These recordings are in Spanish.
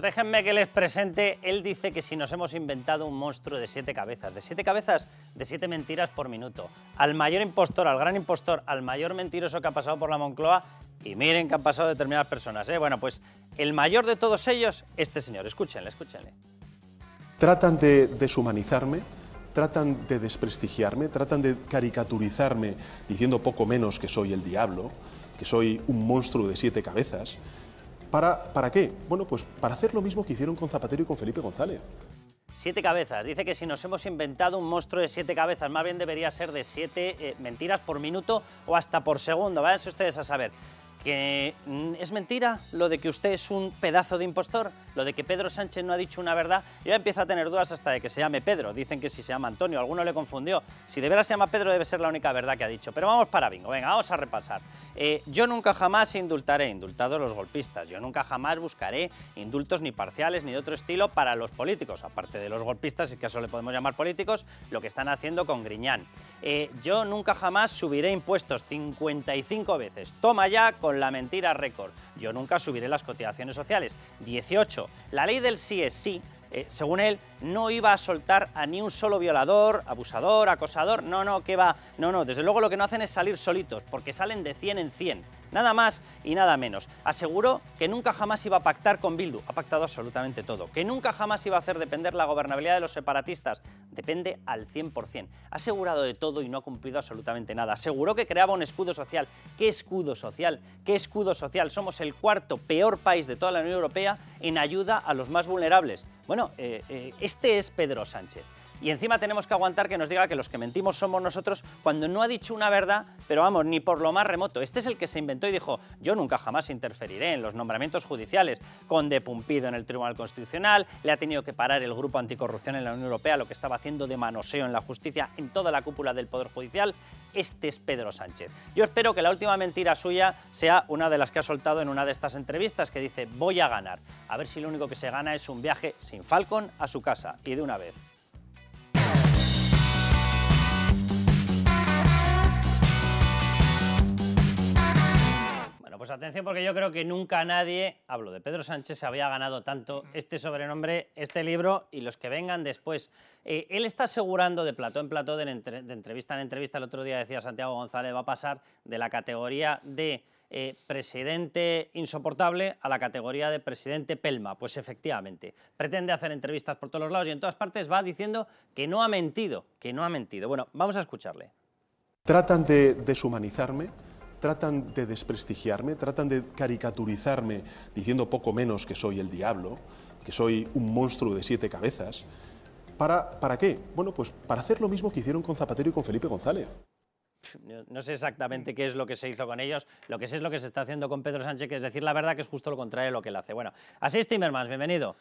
Pues déjenme que les presente, él dice que si nos hemos inventado un monstruo de siete cabezas, de siete cabezas, de siete mentiras por minuto, al mayor impostor, al gran impostor, al mayor mentiroso que ha pasado por la Moncloa, y miren que han pasado determinadas personas, ¿eh? bueno, pues el mayor de todos ellos, este señor, escúchenle, escúchenle. Tratan de deshumanizarme, tratan de desprestigiarme, tratan de caricaturizarme diciendo poco menos que soy el diablo, que soy un monstruo de siete cabezas, ¿Para, qué? Bueno, pues para hacer lo mismo que hicieron con Zapatero y con Felipe González. Siete cabezas. Dice que si nos hemos inventado un monstruo de siete cabezas, más bien debería ser de siete eh, mentiras por minuto o hasta por segundo. Váyanse ustedes a saber que mm, es mentira lo de que usted es un pedazo de impostor, lo de que Pedro Sánchez no ha dicho una verdad. Yo empiezo a tener dudas hasta de que se llame Pedro. Dicen que si se llama Antonio, alguno le confundió. Si de veras se llama Pedro debe ser la única verdad que ha dicho. Pero vamos para bingo, venga, vamos a repasar. Eh, yo nunca jamás indultaré, indultado a los golpistas. Yo nunca jamás buscaré indultos ni parciales ni de otro estilo para los políticos. Aparte de los golpistas, que eso le podemos llamar políticos, lo que están haciendo con Griñán. Eh, yo nunca jamás subiré impuestos 55 veces. Toma ya, con con la mentira récord. Yo nunca subiré las cotizaciones sociales. 18. La ley del sí es sí. Eh, según él, no iba a soltar a ni un solo violador, abusador, acosador. No, no, que va. No, no, desde luego lo que no hacen es salir solitos, porque salen de 100 en 100. Nada más y nada menos. Aseguró que nunca jamás iba a pactar con Bildu, ha pactado absolutamente todo, que nunca jamás iba a hacer depender la gobernabilidad de los separatistas, depende al 100%. Ha asegurado de todo y no ha cumplido absolutamente nada. Aseguró que creaba un escudo social. ¿Qué escudo social? ¿Qué escudo social? Somos el cuarto peor país de toda la Unión Europea en ayuda a los más vulnerables. Bueno, eh, eh, este es Pedro Sánchez y encima tenemos que aguantar que nos diga que los que mentimos somos nosotros cuando no ha dicho una verdad, pero vamos, ni por lo más remoto. Este es el que se inventó y dijo, yo nunca jamás interferiré en los nombramientos judiciales. Conde Pumpido en el Tribunal Constitucional, le ha tenido que parar el grupo anticorrupción en la Unión Europea, lo que estaba haciendo de manoseo en la justicia en toda la cúpula del Poder Judicial. Este es Pedro Sánchez. Yo espero que la última mentira suya sea una de las que ha soltado en una de estas entrevistas, que dice, voy a ganar. A ver si lo único que se gana es un viaje sin Falcon a su casa, y de una vez. pues atención porque yo creo que nunca nadie, hablo de Pedro Sánchez, se había ganado tanto este sobrenombre, este libro y los que vengan después. Eh, él está asegurando de plató en plató, de, entrevista en entrevista, el otro día decía Santiago González, va a pasar de la categoría de eh, presidente insoportable a la categoría de presidente pelma. Pues efectivamente, pretende hacer entrevistas por todos los lados y en todas partes va diciendo que no ha mentido, que no ha mentido. Bueno, vamos a escucharle. Tratan de deshumanizarme tratan de desprestigiarme, tratan de caricaturizarme diciendo poco menos que soy el diablo, que soy un monstruo de siete cabezas. ¿Para, ¿Para qué? Bueno, pues para hacer lo mismo que hicieron con Zapatero y con Felipe González. No sé exactamente qué es lo que se hizo con ellos, lo que sé es lo que se está haciendo con Pedro Sánchez, que es decir la verdad que es justo lo contrario de lo que él hace. Bueno, así es Timmermans, bienvenido.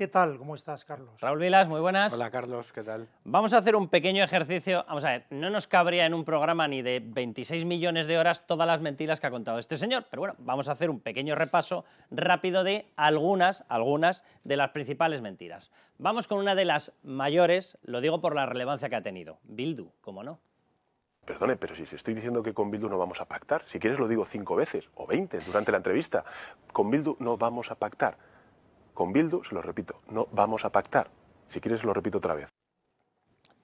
¿Qué tal? ¿Cómo estás, Carlos? Raúl Vilas, muy buenas. Hola, Carlos, ¿qué tal? Vamos a hacer un pequeño ejercicio. Vamos a ver, no nos cabría en un programa ni de 26 millones de horas todas las mentiras que ha contado este señor, pero bueno, vamos a hacer un pequeño repaso rápido de algunas, algunas de las principales mentiras. Vamos con una de las mayores, lo digo por la relevancia que ha tenido, Bildu, ¿cómo no? Perdone, pero si estoy diciendo que con Bildu no vamos a pactar, si quieres lo digo cinco veces o veinte durante la entrevista, con Bildu no vamos a pactar con Bildu, se lo repito, no vamos a pactar. Si quieres, lo repito otra vez.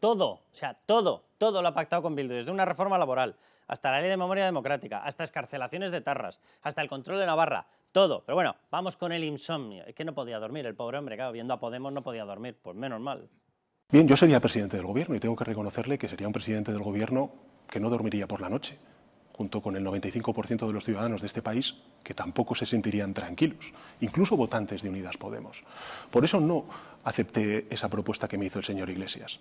Todo, o sea, todo, todo lo ha pactado con Bildu, desde una reforma laboral, hasta la ley de memoria democrática, hasta escarcelaciones de tarras, hasta el control de Navarra, todo. Pero bueno, vamos con el insomnio. Es que no podía dormir, el pobre hombre, claro, viendo a Podemos no podía dormir, pues menos mal. Bien, yo sería presidente del gobierno y tengo que reconocerle que sería un presidente del gobierno que no dormiría por la noche junto con el 95% de los ciudadanos de este país, que tampoco se sentirían tranquilos, incluso votantes de Unidas Podemos. Por eso no acepté esa propuesta que me hizo el señor Iglesias.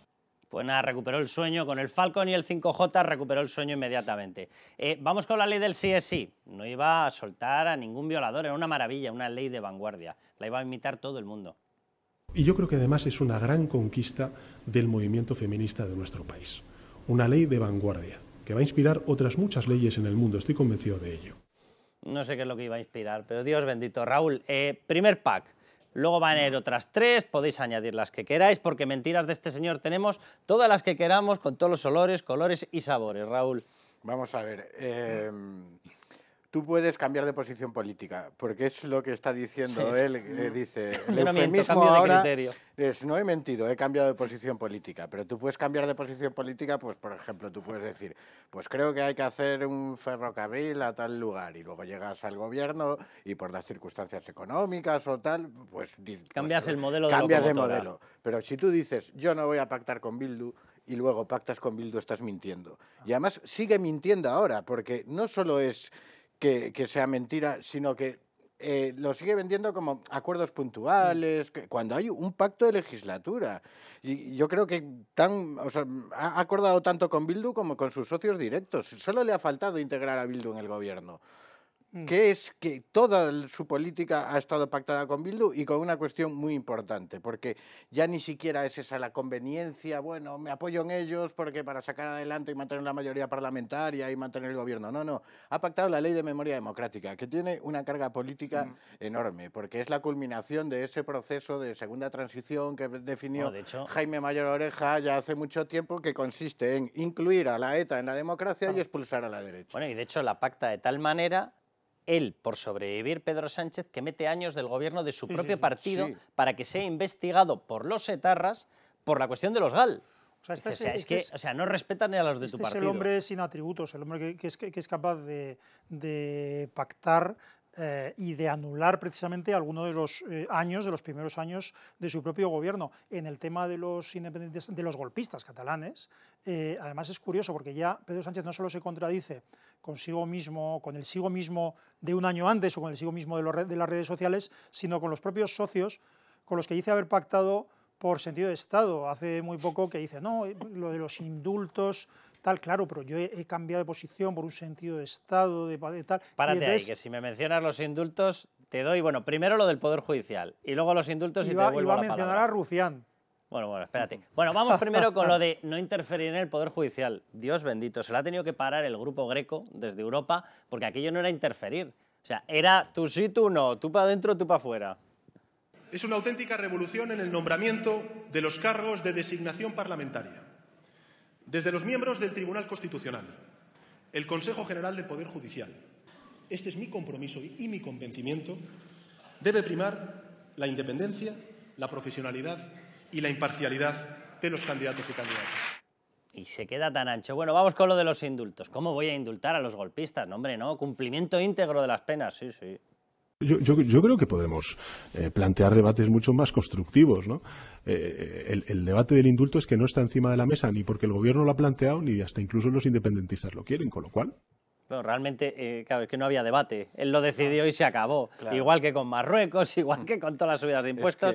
Pues nada, recuperó el sueño con el Falcon y el 5J, recuperó el sueño inmediatamente. Eh, vamos con la ley del sí sí. No iba a soltar a ningún violador, era una maravilla, una ley de vanguardia. La iba a imitar todo el mundo. Y yo creo que además es una gran conquista del movimiento feminista de nuestro país. Una ley de vanguardia que va a inspirar otras muchas leyes en el mundo. Estoy convencido de ello. No sé qué es lo que iba a inspirar, pero Dios bendito. Raúl, eh, primer pack. Luego van a ir otras tres, podéis añadir las que queráis, porque mentiras de este señor tenemos todas las que queramos, con todos los olores, colores y sabores, Raúl. Vamos a ver. Eh, tú puedes cambiar de posición política, porque es lo que está diciendo él. Mm. Eh, dice, el eufemismo ahora es, no he mentido, he cambiado de posición política, pero tú puedes cambiar de posición política, pues por ejemplo, tú puedes decir, pues creo que hay que hacer un ferrocarril a tal lugar, y luego llegas al gobierno y por las circunstancias económicas o tal, pues... pues cambias el modelo de Cambias de modelo. Pero si tú dices, yo no voy a pactar con Bildu, y luego pactas con Bildu, estás mintiendo. Y además sigue mintiendo ahora, porque no solo es que, sea mentira, sino que eh, lo sigue vendiendo como acuerdos mm. puntuales, que cuando hay un pacto de legislatura. Y yo creo que tan, ha acordado tanto con Bildu como con sus socios directos. Solo le ha faltado integrar a Bildu en el gobierno. Mm. que es que toda su política ha estado pactada con Bildu y con una cuestión muy importante, porque ya ni siquiera es esa la conveniencia, bueno, me apoyo en ellos porque para sacar adelante y mantener la mayoría parlamentaria y mantener el gobierno. No, no, ha pactado la ley de memoria democrática, que tiene una carga política mm. enorme, porque es la culminación de ese proceso de segunda transición que definió Jaime Mayor Oreja ya hace mucho tiempo, que consiste en incluir a la ETA en la democracia y expulsar a la derecha. Bueno, y de hecho la pacta de tal manera él por sobrevivir Pedro Sánchez que mete años del gobierno de su propio partido para que sea investigado por los etarras por la cuestión de los GAL. O sea, no respetan ni a los de este tu partido. Es el hombre sin atributos, el hombre que, es, capaz de, pactar eh, y de anular precisamente algunos de los eh, años, de los primeros años de su propio gobierno. En el tema de los independientes, de los golpistas catalanes, eh, además es curioso porque ya Pedro Sánchez no solo se contradice consigo mismo, con el sigo mismo de un año antes o con el sigo mismo de, las redes sociales, sino con los propios socios con los que hice haber pactado por sentido de Estado. Hace muy poco que dice, no, lo de los indultos, tal, claro, pero yo he, cambiado de posición por un sentido de Estado, de, de tal. Párate ahí, que si me mencionas los indultos, te doy, bueno, primero lo del Poder Judicial y luego los indultos y te vuelvo a mencionar a Rufián, bueno, bueno, espérate. Bueno, vamos primero con lo de no interferir en el Poder Judicial. Dios bendito, se lo ha tenido que parar el grupo greco desde Europa porque aquello no era interferir. O sea, era tú sí, tú no, tú para adentro, tú para afuera. Es una auténtica revolución en el nombramiento de los cargos de designación parlamentaria. Desde los miembros del Tribunal Constitucional, el Consejo General del Poder Judicial. Este es mi compromiso y mi convencimiento. Debe primar la independencia, la profesionalidad y la imparcialidad de los candidatos y candidatas. Y se queda tan ancho. Bueno, vamos con lo de los indultos. ¿Cómo voy a indultar a los golpistas? No, hombre, no. Cumplimiento íntegro de las penas, sí, sí. Yo, creo que podemos eh, plantear debates mucho más constructivos, ¿no? Eh, eh, el, debate del indulto es que no está encima de la mesa, ni porque el gobierno lo ha planteado, ni hasta incluso los independentistas lo quieren, con lo cual. Bueno, realmente, claro, es que no había debate. Él lo decidió y se acabó. Igual que con Marruecos, igual que con todas las subidas de impuestos.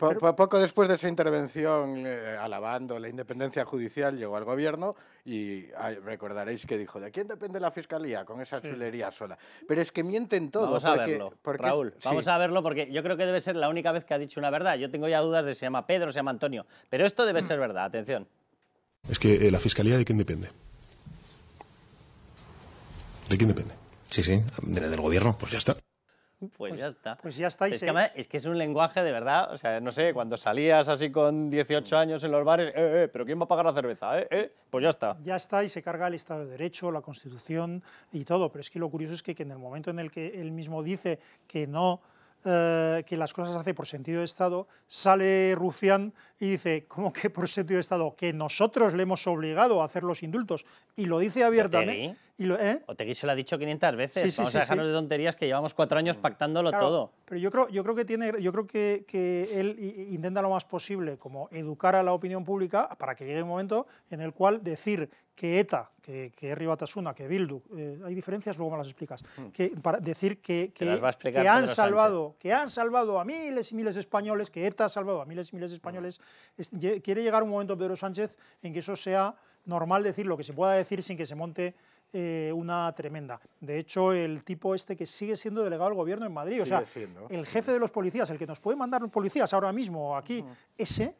Poco después de su intervención eh, alabando la independencia judicial, llegó al gobierno y recordaréis que dijo, ¿de quién depende la fiscalía con esa chulería sola? Pero es que mienten todos Vamos a verlo, Raúl, vamos a verlo porque yo creo que debe ser la única vez que ha dicho una verdad. Yo tengo ya dudas de si se llama Pedro, o se llama Antonio, pero esto debe ser verdad, atención. Es que eh, la fiscalía de quién depende. ¿De quién depende? Sí, sí, del gobierno. Pues ya está. Pues, pues, ya está. Pues es, que, es un lenguaje de verdad, o sea, no sé, cuando salías así con 18 mm. años en los bares, eh, eh, pero ¿quién va a pagar la cerveza? ¿Eh? pues ya está. Ya está y se carga el Estado de Derecho, la Constitución y todo, pero es que lo curioso es que, en el momento en el que él mismo dice que no... que las cosas hace por sentido de Estado, sale Rufián y dice, ¿cómo que por sentido de Estado? Que nosotros le hemos obligado a hacer los indultos. Y lo dice abiertamente. Y lo, ¿eh? Otegui se lo ha dicho 500 veces. Vamos a dejarnos de tonterías que llevamos cuatro años mm. pactándolo todo. Pero yo creo, yo creo que tiene, yo creo que, él intenta lo más posible como educar a la opinión pública para que llegue un momento en el cual decir que ETA, que, que que Bildu, eh, hay diferencias, luego me las explicas, mm. que, para decir que, que, han salvado, que han salvado a miles y miles de españoles, que ETA ha salvado a miles y miles de españoles, mm. quiere llegar un momento Pedro Sánchez en que eso sea normal decir lo que se pueda decir sin que se monte eh, una tremenda. De hecho, el tipo este que sigue siendo delegado del gobierno en Madrid, o sea, el jefe de los policías, el que nos puede mandar los policías ahora mismo aquí, ese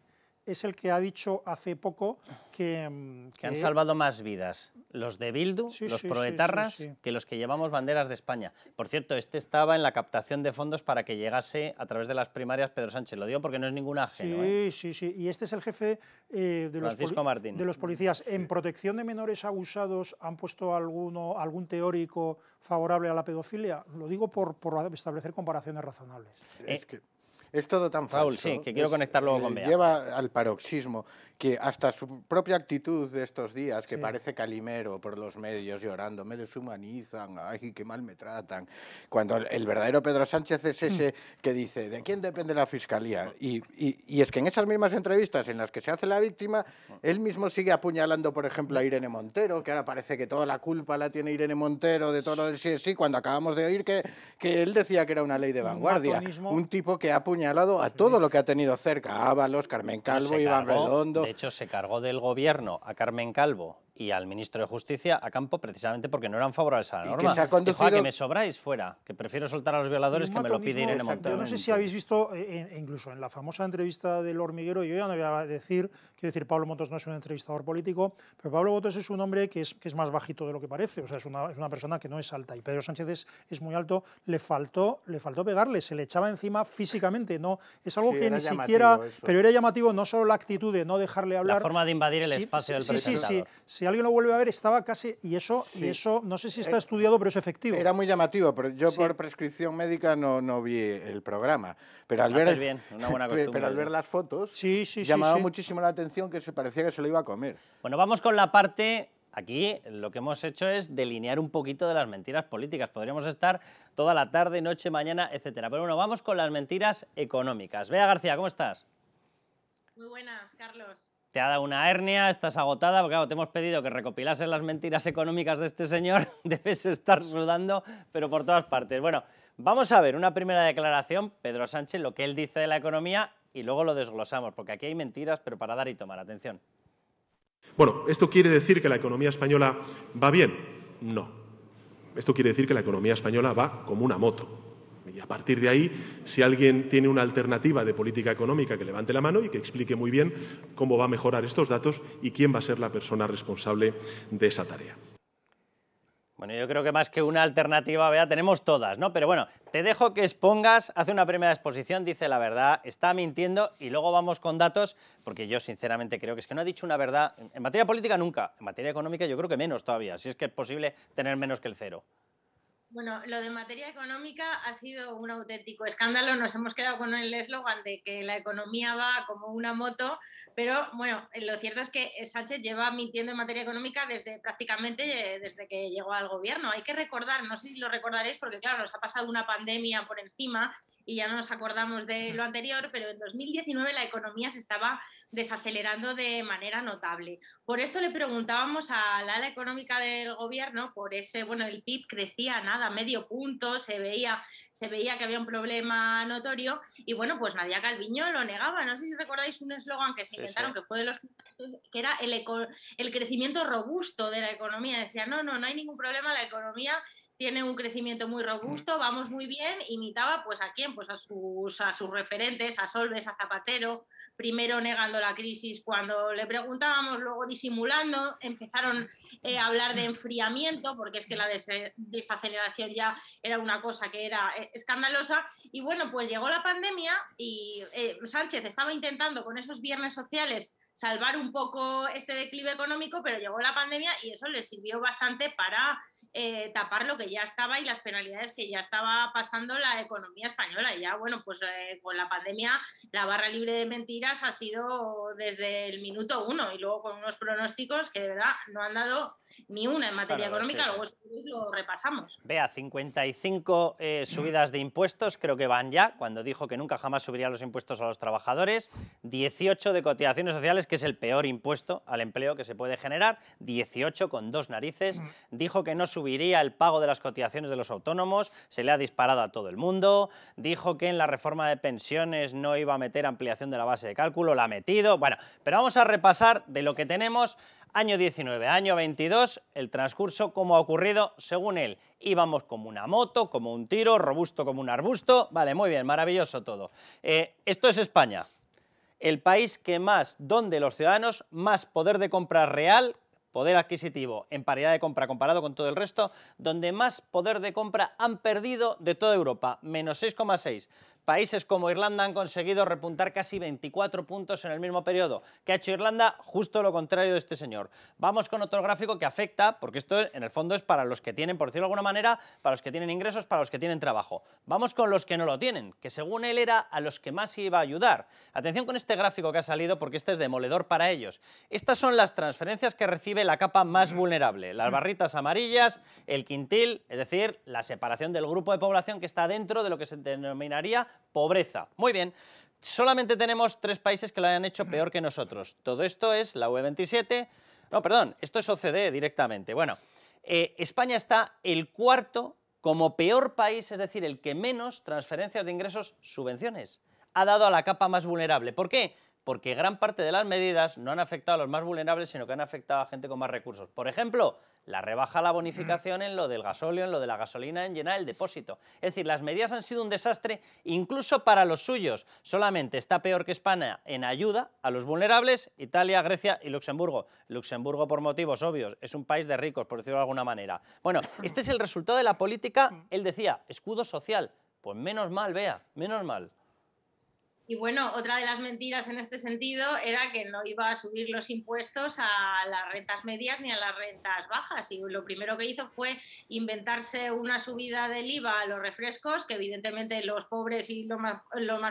es el que ha dicho hace poco que... Mm, que, han salvado más vidas los de Bildu, los proetarras, que los que llevamos banderas de España. Por cierto, este estaba en la captación de fondos para que llegase a través de las primarias Pedro Sánchez. Lo digo porque no es ningún ajeno. Sí, ¿eh? sí, sí. Y este es el jefe eh, de, los de, los policías. En protección de menores abusados han puesto algún teórico favorable a la pedofilia. Lo digo por, establecer comparaciones razonables. Es eh, que... Es todo tan falso. sí, que quiero conectarlo eh, con Lleva al paroxismo que hasta su propia actitud de estos días, que parece calimero por los medios llorando, me deshumanizan, ay, qué mal me tratan, cuando el verdadero Pedro Sánchez es ese mm. que dice, ¿de quién depende la fiscalía? Y, y, es que en esas mismas entrevistas en las que se hace la víctima, él mismo sigue apuñalando, por ejemplo, a Irene Montero, que ahora parece que toda la culpa la tiene Irene Montero de todo lo del sí, sí, cuando acabamos de oír que, que él decía que era una ley de vanguardia. Un, tipo que ha señalado a todo lo que ha tenido cerca, Ábalos, Carmen pues Calvo, Iván Redondo. De hecho, se cargó del gobierno a Carmen Calvo y al ministro de Justicia a campo precisamente porque no eran favorables a la norma. Ah, que que me sobráis fuera, que prefiero soltar a los violadores que me lo pide el Montero. Yo no sé si habéis visto, eh, eh, incluso en la famosa entrevista del hormiguero, yo ya no voy a decir, quiero decir, Pablo Motos no es un entrevistador político, pero Pablo Motos es un hombre que es, que es más bajito de lo que parece, o sea, es una, persona que no es alta. Y Pedro Sánchez es, muy alto, le faltó, le faltó pegarle, se le echaba encima físicamente, no es algo que ni siquiera... Pero era llamativo no solo la actitud de no dejarle hablar... La forma de invadir el espacio del presentador. sí, sí si alguien lo vuelve a ver, estaba casi. Y eso, eso no sé si está eh, estudiado, pero es efectivo. Era muy llamativo, pero yo por prescripción médica no, no vi el programa. Pero al, ver, pero al ver las fotos, sí, llamaba muchísimo la atención que se parecía que se lo iba a comer. Bueno, vamos con la parte Aquí lo que hemos hecho es delinear un poquito de las mentiras políticas. Podríamos estar toda la tarde, noche, mañana, etcétera. Pero bueno, vamos con las mentiras económicas. vea García, ¿cómo estás? Muy buenas, Carlos te ha dado una hernia, estás agotada, porque claro, te hemos pedido que recopilases las mentiras económicas de este señor, debes estar sudando, pero por todas partes. Bueno, vamos a ver una primera declaración, Pedro Sánchez, lo que él dice de la economía, y luego lo desglosamos, porque aquí hay mentiras, pero para dar y tomar, atención. Bueno, ¿esto quiere decir que la economía española va bien? No. Esto quiere decir que la economía española va como una moto. Y a partir de ahí, si alguien tiene una alternativa de política económica, que levante la mano y que explique muy bien cómo va a mejorar estos datos y quién va a ser la persona responsable de esa tarea. Bueno, yo creo que más que una alternativa, vea, tenemos todas, ¿no? Pero bueno, te dejo que expongas, hace una primera exposición, dice la verdad, está mintiendo y luego vamos con datos, porque yo sinceramente creo que es que no ha dicho una verdad, en materia política nunca, en materia económica yo creo que menos todavía, si es que es posible tener menos que el cero. Bueno, lo de materia económica ha sido un auténtico escándalo. Nos hemos quedado con el eslogan de que la economía va como una moto, pero bueno, lo cierto es que Sánchez lleva mintiendo en materia económica desde prácticamente eh, desde que llegó al gobierno. Hay que recordar, no sé si lo recordaréis, porque claro, nos ha pasado una pandemia por encima y ya no nos acordamos de lo anterior, pero en 2019 la economía se estaba desacelerando de manera notable. Por esto le preguntábamos a la ala económica del gobierno, por ese, bueno, el PIB crecía nada, medio punto, se veía, se veía que había un problema notorio y bueno, pues Nadia Calviño lo negaba. No sé si recordáis un eslogan que se inventaron, que fue los que era el, el crecimiento robusto de la economía. Decía, no, no, no hay ningún problema, la economía tiene un crecimiento muy robusto, vamos muy bien, imitaba pues a quién, pues a sus, referentes, a Solves, a Zapatero, primero negando la crisis, cuando le preguntábamos, luego disimulando, empezaron eh, a hablar de enfriamiento, porque es que la desaceleración ya era una cosa que era eh, escandalosa, y bueno, pues llegó la pandemia y eh, Sánchez estaba intentando con esos viernes sociales salvar un poco este declive económico, pero llegó la pandemia y eso le sirvió bastante para eh, tapar lo que ya estaba y las penalidades que ya estaba pasando la economía española. Y ya, bueno, pues eh, con la pandemia la barra libre de mentiras ha sido desde el minuto uno y luego con unos pronósticos que de verdad no han dado ni una en materia económica, luego lo repasamos. Vea, 55 eh, subidas de impuestos creo que van ya, cuando dijo que nunca jamás subiría los impuestos a los trabajadores, 18 de cotizaciones sociales, que es el peor impuesto al empleo que se puede generar, 18 con dos narices, dijo que no subiría el pago de las cotizaciones de los autónomos, se le ha disparado a todo el mundo, dijo que en la reforma de pensiones no iba a meter ampliación de la base de cálculo, la ha metido, bueno, pero vamos a repasar de lo que tenemos año 19, año 22, el transcurso como ha ocurrido según él. Íbamos como una moto, como un tiro, robusto como un arbusto, vale, muy bien, maravilloso todo. Eh, esto es España, el país que más, donde los ciudadanos más poder de compra real poder adquisitivo en paridad de compra comparado con todo el resto, donde más poder de compra han perdido de toda Europa, menos 6,6. Países como Irlanda han conseguido repuntar casi 24 puntos en el mismo periodo. ¿Qué ha hecho Irlanda? Justo lo contrario de este señor. Vamos con otro gráfico que afecta, porque esto en el fondo es para los que tienen, por decirlo de alguna manera, para los que tienen ingresos, para los que tienen trabajo. Vamos con los que no lo tienen, que según él era a los que más iba a ayudar. Atención con este gráfico que ha salido porque este es demoledor para ellos. Estas son las transferencias que recibe la capa más vulnerable, las barritas amarillas, el quintil, es decir, la separación del grupo de población que está dentro de lo que se denominaría pobreza. Muy bien. Solamente tenemos tres países que lo hayan hecho peor que nosotros. Todo esto es la UE27. No, perdón, esto es OCDE directamente. Bueno, eh, España está el cuarto como peor país, es decir, el que menos transferencias de ingresos, subvenciones, ha dado a la capa más vulnerable. ¿Por qué? porque gran parte de las medidas no han afectado a los más vulnerables, sino que han afectado a gente con más recursos. Por ejemplo, la rebaja la bonificación en lo del gasóleo, en lo de la gasolina, en llenar el depósito. Es decir, las medidas han sido un desastre incluso para los suyos. Solamente está peor que España en ayuda a los vulnerables, Italia, Grecia y Luxemburgo. Luxemburgo, por motivos obvios, es un país de ricos, por decirlo de alguna manera. Bueno, este es el resultado de la política, él decía, escudo social. Pues menos mal, vea, menos mal. Y bueno, otra de las mentiras en este sentido era que no iba a subir los impuestos a las rentas medias ni a las rentas bajas. Y lo primero que hizo fue inventarse una subida del IVA a los refrescos, que evidentemente los pobres y los más,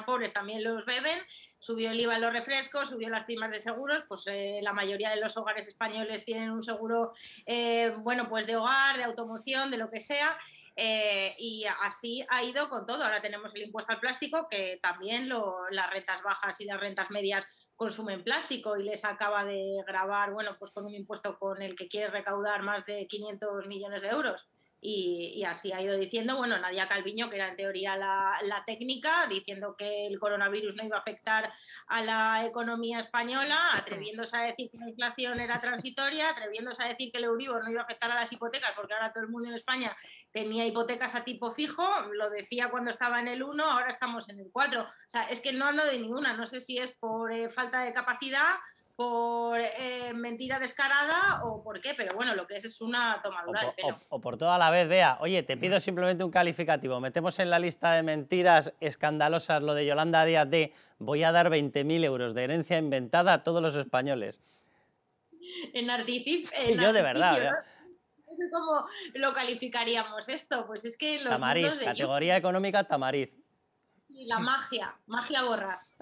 pobres también los beben. Subió el IVA a los refrescos, subió las primas de seguros, pues eh, la mayoría de los hogares españoles tienen un seguro, eh, bueno, pues de hogar, de automoción, de lo que sea. Eh, y así ha ido con todo. Ahora tenemos el impuesto al plástico, que también las rentas bajas y las rentas medias consumen plástico y les acaba de grabar, bueno, pues con un impuesto con el que quiere recaudar más de 500 millones de euros. Y, así ha ido diciendo, bueno, Nadia Calviño, que era en teoría la, la, técnica, diciendo que el coronavirus no iba a afectar a la economía española, atreviéndose a decir que la inflación era transitoria, atreviéndose a decir que el Euribor no iba a afectar a las hipotecas, porque ahora todo el mundo en España tenía hipotecas a tipo fijo, lo decía cuando estaba en el 1, ahora estamos en el 4. O sea, es que no ando de ninguna, no sé si es por eh, falta de capacidad, por eh, mentira descarada o por qué, pero bueno, lo que es es una tomadura de pelo. O, por toda la vez, vea, oye, te pido simplemente un calificativo, metemos en la lista de mentiras escandalosas lo de Yolanda Díaz de voy a dar 20.000 euros de herencia inventada a todos los españoles. En artificio. Sí, yo de verdad, ¿verdad? no sé cómo lo calificaríamos esto. Pues es que los Tamariz, de categoría económica Tamariz. Y la magia, magia borras.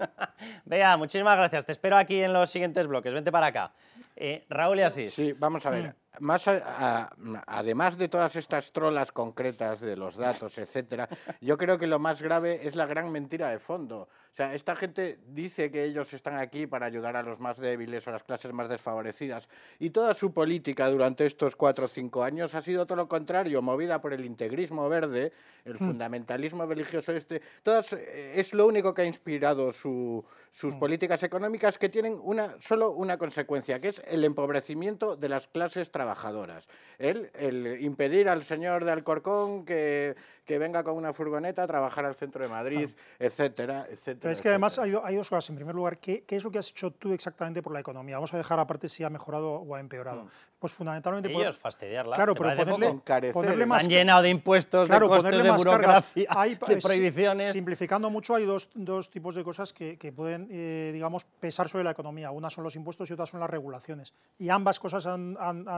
Vea, muchísimas gracias. Te espero aquí en los siguientes bloques. Vente para acá. Eh, Raúl y así. Sí, vamos a ver. Mm más además de todas estas trolas concretas de los datos, etcétera, yo creo que lo más grave es la gran mentira de fondo. O sea, esta gente dice que ellos están aquí para ayudar a los más débiles o a las clases más desfavorecidas. Y toda su política durante estos cuatro o cinco años ha sido todo lo contrario, movida por el integrismo verde, el hmm. fundamentalismo religioso este. Todas, eh, es lo único que ha inspirado sus hmm. políticas económicas que tienen una, solo una consecuencia, que es el empobrecimiento de las clases trabajadoras. El, el impedir al señor de Alcorcón que que venga con una furgoneta a trabajar al centro de Madrid, etcétera, etcétera. Pero es que además hay, dos cosas. En primer lugar, ¿qué, es lo que has hecho tú exactamente por la economía? Vamos a dejar aparte si ha mejorado o ha empeorado. Mm. Pues fundamentalmente... Ellos fastidiarla. Claro, pero ponerle, más... Han llenado de impuestos, de costes, de burocracia, hay, de pues, prohibiciones... Simplificando mucho, hay dos, dos tipos de cosas que, pueden, eh, digamos, pesar sobre la economía. Una son los impuestos y otra son las regulaciones. Y ambas cosas han,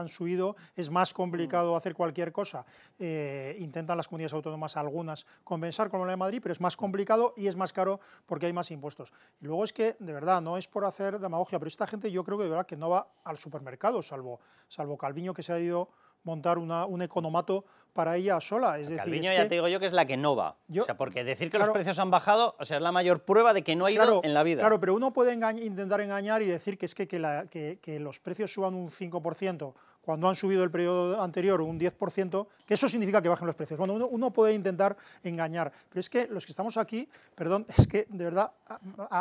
subido. Es más complicado mm. hacer cualquier cosa. Eh, intentan las comunidades autónomas más algunas compensar con la de Madrid, pero es más mm. complicado y es más caro porque hay más impuestos. Y luego es que, de verdad, no es por hacer demagogia, pero esta gente yo creo que de verdad que no va al supermercado, salvo, salvo Calviño que se ha ido montar un economato para ella sola. Es Calviño ya te digo yo que es la que no va. o sea, porque decir que los precios han bajado, o sea, es la mayor prueba de que no ha ido en la vida. Claro, pero uno puede intentar engañar y decir que es que, que, la, que los precios suban un 5% cuando han subido el periodo anterior un 10%, que eso significa que bajen los precios. Bueno, uno, puede intentar engañar, pero es que los que estamos aquí, perdón, es que de verdad,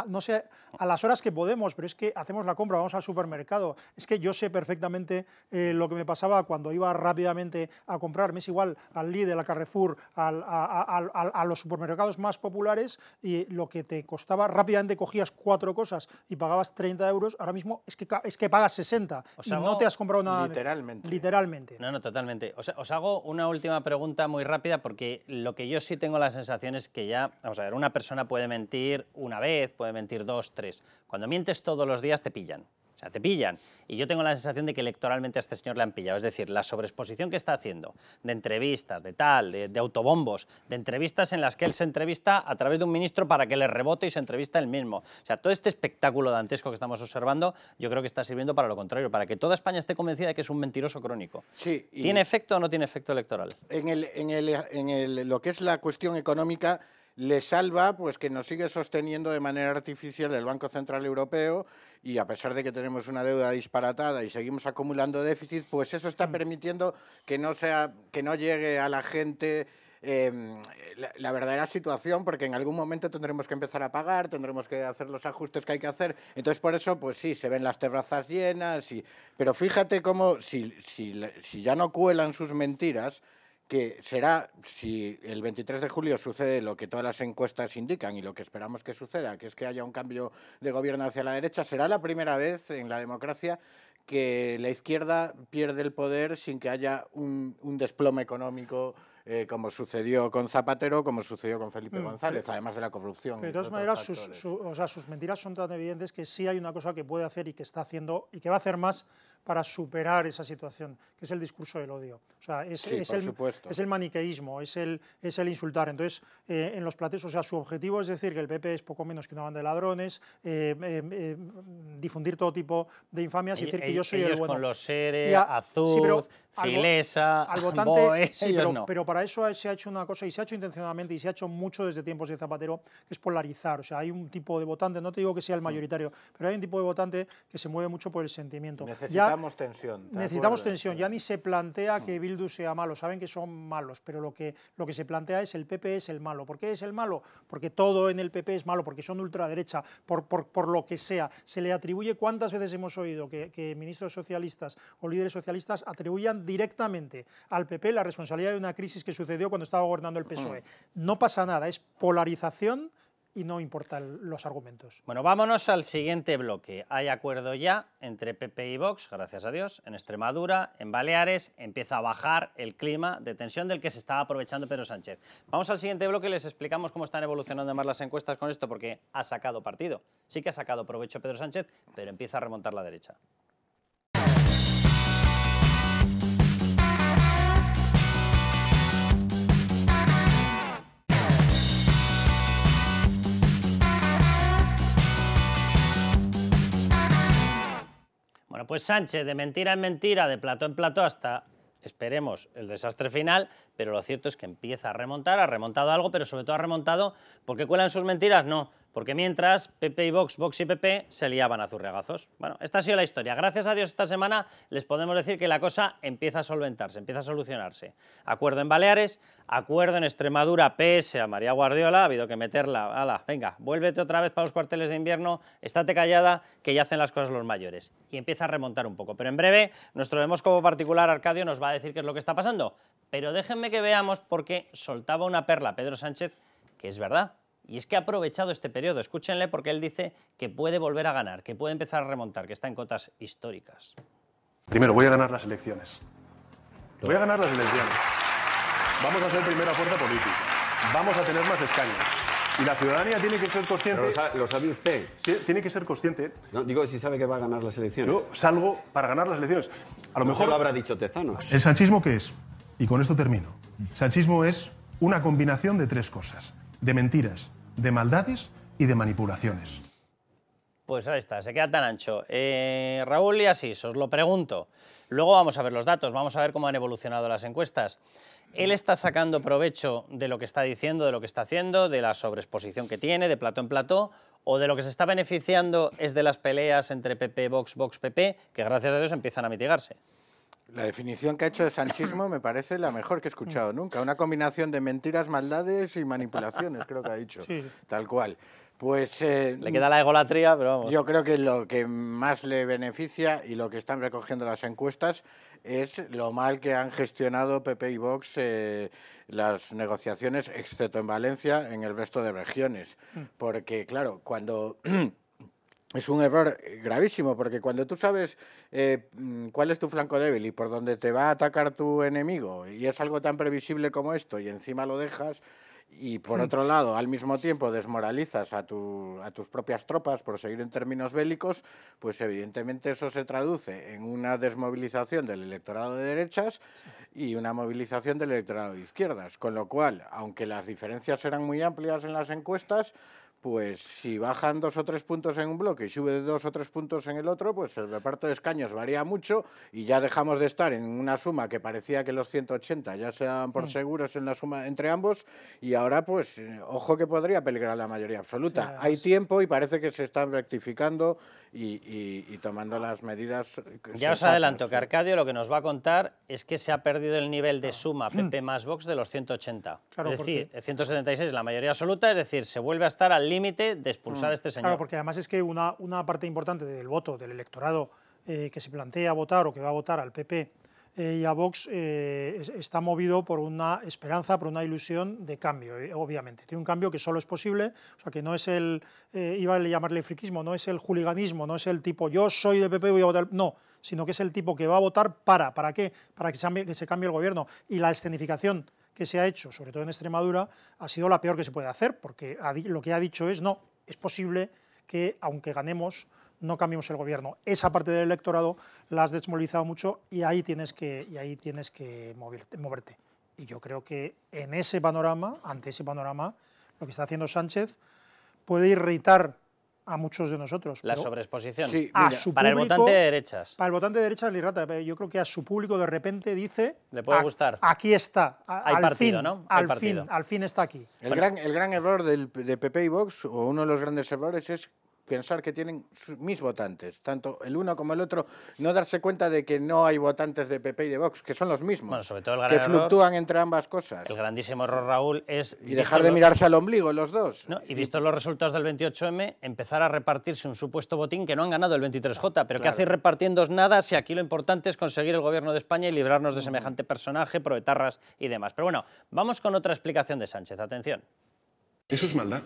no sé, a las horas que podemos, pero es que hacemos la compra, vamos al supermercado, es que yo sé perfectamente eh, lo que me pasaba cuando iba rápidamente a comprar, me es igual al Lidl, la Carrefour, al, a, los supermercados más populares, y lo que te costaba, rápidamente cogías cuatro cosas y pagabas 30 euros, ahora mismo es que, es que pagas 60 o y no, te has comprado nada. Literal, Literalmente. No, no, totalmente. Os, os, hago una última pregunta muy rápida porque lo que yo sí tengo la sensación es que ya, vamos a ver, una persona puede mentir una vez, puede mentir dos, tres. Cuando mientes todos los días te pillan. O sea, te pillan. Y yo tengo la sensación de que electoralmente a este señor le han pillado. Es decir, la sobreexposición que está haciendo de entrevistas, de tal, de, autobombos, de entrevistas en las que él se entrevista a través de un ministro para que le rebote y se entrevista él mismo. O sea, todo este espectáculo dantesco que estamos observando, yo creo que está sirviendo para lo contrario, para que toda España esté convencida de que es un mentiroso crónico. Sí, ¿Tiene efecto o no tiene efecto electoral? En, el, en, lo que es la cuestión económica le salva pues que nos sigue sosteniendo de manera artificial el Banco Central Europeo y a pesar de que tenemos una deuda disparatada y seguimos acumulando déficit, pues eso está mm. permitiendo que no sea que no llegue a la gente em, la, verdadera situación, porque en algún momento tendremos que empezar a pagar, tendremos que hacer los ajustes que hay que hacer. Entonces, por eso, pues sí, se ven las terrazas llenas, pero fíjate cómo si ya no cuelan sus mentiras, que será, si el 23 de julio sucede lo que todas las encuestas indican y lo que esperamos que suceda, que es que haya un cambio de gobierno hacia la derecha, será la primera vez en la democracia que la izquierda pierde el poder sin que haya un, desplome económico eh, como sucedió con Zapatero, como sucedió con Felipe mm, González, además de la corrupción. de todas maneras, sus, o sea, sus mentiras son tan evidentes que sí hay una cosa que puede hacer y que está haciendo y que va a hacer más para superar esa situación, que es el discurso del odio. O sea, es, el, maniqueísmo, es el, insultar. Entonces, eh, en los plates o sea, su objetivo es decir que el PP es poco menos que una banda de ladrones, eh, eh, difundir todo tipo de infamias y decir que yo soy el bueno. con los seres, Azul, Filesa, al, votante, pero, para eso se ha hecho una cosa y se ha hecho intencionadamente y se ha hecho mucho desde tiempos de Zapatero, que es polarizar. O sea, hay un tipo de votante, no te digo que sea el mayoritario, pero hay un tipo de votante que se mueve mucho por el sentimiento necesitamos tensión. Necesitamos tensión. Ya ni se plantea que Bildu sea malo. Saben que son malos, pero lo que, lo que se plantea es el PP es el malo. ¿Por qué es el malo? Porque todo en el PP es malo, porque son ultraderecha, por, por, lo que sea. Se le atribuye, ¿cuántas veces hemos oído que, que ministros socialistas o líderes socialistas atribuyan directamente al PP la responsabilidad de una crisis que sucedió cuando estaba gobernando el PSOE? No pasa nada, es polarización y no importan los argumentos. Bueno, vámonos al siguiente bloque. Hay acuerdo ya entre PP y Vox, gracias a Dios, en Extremadura, en Baleares, empieza a bajar el clima de tensión del que se estaba aprovechando Pedro Sánchez. Vamos al siguiente bloque y les explicamos cómo están evolucionando más las encuestas con esto, porque ha sacado partido. Sí que ha sacado provecho Pedro Sánchez, pero empieza a remontar la derecha. Bueno, pues Sánchez, de mentira en mentira, de plato en plato hasta, esperemos, el desastre final, pero lo cierto es que empieza a remontar, ha remontado algo, pero sobre todo ha remontado porque cuelan sus mentiras, no, porque mientras, Pepe y Vox, Vox y PP se liaban a zurregazos. Bueno, esta ha sido la historia. Gracias a Dios esta semana les podemos decir que la cosa empieza a solventarse, empieza a solucionarse. Acuerdo en Baleares, acuerdo en Extremadura, PS a María Guardiola, ha habido que meterla. Ala, venga, vuélvete otra vez para los cuarteles de invierno, estate callada, que ya hacen las cosas los mayores. Y empieza a remontar un poco. Pero en breve, nuestro como particular, Arcadio, nos va a decir qué es lo que está pasando. Pero déjenme que veamos por qué soltaba una perla Pedro Sánchez, que es verdad. Y es que ha aprovechado este periodo, escúchenle, porque él dice que puede volver a ganar, que puede empezar a remontar, que está en cotas históricas. Primero, voy a ganar las elecciones. Voy a ganar las elecciones. Vamos a ser primera fuerza política. Vamos a tener más escaños. Y la ciudadanía tiene que ser consciente. Lo sabe, usted. Sí, tiene que ser consciente. No, digo, si sabe que va a ganar las elecciones. Yo salgo para ganar las elecciones. A lo mejor. lo habrá dicho Tezano. ¿El sanchismo que es? Y con esto termino. Sanchismo es una combinación de tres cosas: de mentiras, de maldades y de manipulaciones. Pues ahí está, se queda tan ancho. Eh, Raúl y Asís, os lo pregunto. Luego vamos a ver los datos, vamos a ver cómo han evolucionado las encuestas. Él está sacando provecho de lo que está diciendo, de lo que está haciendo, de la sobreexposición que tiene, de plato en plato, o de lo que se está beneficiando es de las peleas entre PP, Vox, Vox, PP, que gracias a Dios empiezan a mitigarse. La definición que ha hecho de sanchismo me parece la mejor que he escuchado nunca. Una combinación de mentiras, maldades y manipulaciones, creo que ha dicho. Tal cual. Pues. Eh, le queda la egolatría, pero vamos. Yo creo que lo que más le beneficia y lo que están recogiendo las encuestas es lo mal que han gestionado PP y Vox eh, las negociaciones, excepto en Valencia, en el resto de regiones. Mm. Porque, claro, cuando. es un error eh, gravísimo, porque cuando tú sabes eh, mm, cuál es tu flanco débil y por dónde te va a atacar tu enemigo, y es algo tan previsible como esto, y encima lo dejas, y por mm. otro lado, al mismo tiempo desmoralizas a, a tus propias tropas por seguir en términos bélicos, pues evidentemente eso se traduce en una desmovilización del electorado de derechas y una movilización del electorado de izquierdas. Con lo cual, aunque las diferencias eran muy amplias en las encuestas, pues si bajan dos o tres puntos en un bloque y sube dos o tres puntos en el otro, pues el reparto de escaños varía mucho y ya dejamos de estar en una suma que parecía que los 180 ya se sean por mm. seguros en la suma entre ambos y ahora pues eh, ojo que podría peligrar la mayoría absoluta. Hay tiempo y parece que se están rectificando y, tomando las medidas. ya os adelanto que Arcadio lo que nos va a contar es que se ha perdido el nivel de ah. suma PP más Vox de los 180. es decir, 176 la mayoría absoluta, es decir, se vuelve a estar al límite de expulsar mm. a este señor. Claro, porque además es que una, una parte importante del voto del electorado eh, que se plantea votar o que va a votar al PP eh, y a Vox eh, está movido por una esperanza, por una ilusión de cambio, obviamente. Tiene un cambio que solo es posible, o sea, que no es el, iba a llamarle friquismo, no es el juliganismo, no es el tipo yo soy de PP y voy a votar, no, sino que es el tipo que va a votar para, ¿para qué? Para que se cambie el gobierno. Y la escenificación que se ha hecho, sobre todo en Extremadura, ha sido la peor que se puede hacer, porque lo que ha dicho es, no, es posible que aunque ganemos, no cambiemos el gobierno. Esa parte del electorado la has desmovilizado mucho y ahí tienes que, y ahí tienes que moverte, moverte. Y yo creo que en ese panorama, ante ese panorama, lo que está haciendo Sánchez puede irritar a muchos de nosotros. La sobreexposición. a su para el votante de derechas. Para el votante de derechas, Lirata, eh, yo creo que a su público de repente dice... Le puede gustar. Aquí está. al fin, ¿no? al fin, al fin está aquí. El, gran, el gran error del, de PP y Vox, o uno de los grandes errores, es pensar que tienen mis votantes, tanto el uno como el otro, no darse cuenta de que no hay votantes de PP y de Vox, que son los mismos, bueno, sobre todo el gran que fluctúan entre ambas cosas. El grandísimo error, Raúl, es... Y dejar de mirarse al ombligo los dos. No, y visto los resultados del 28M, empezar a repartirse un supuesto botín que no han ganado el 23J, pero qué que hacéis repartiendo nada si aquí lo importante es conseguir el gobierno de España y librarnos de mm. semejante personaje, proetarras y demás. Pero bueno, vamos con otra explicación de Sánchez, atención. Eso es maldad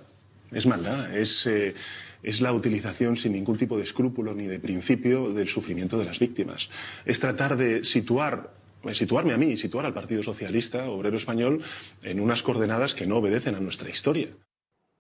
es maldad, es, eh, es la utilización sin ningún tipo de escrúpulo ni de principio del sufrimiento de las víctimas. Es tratar de situar eh, situarme a mí, situar al Partido Socialista Obrero Español en unas coordenadas que no obedecen a nuestra historia.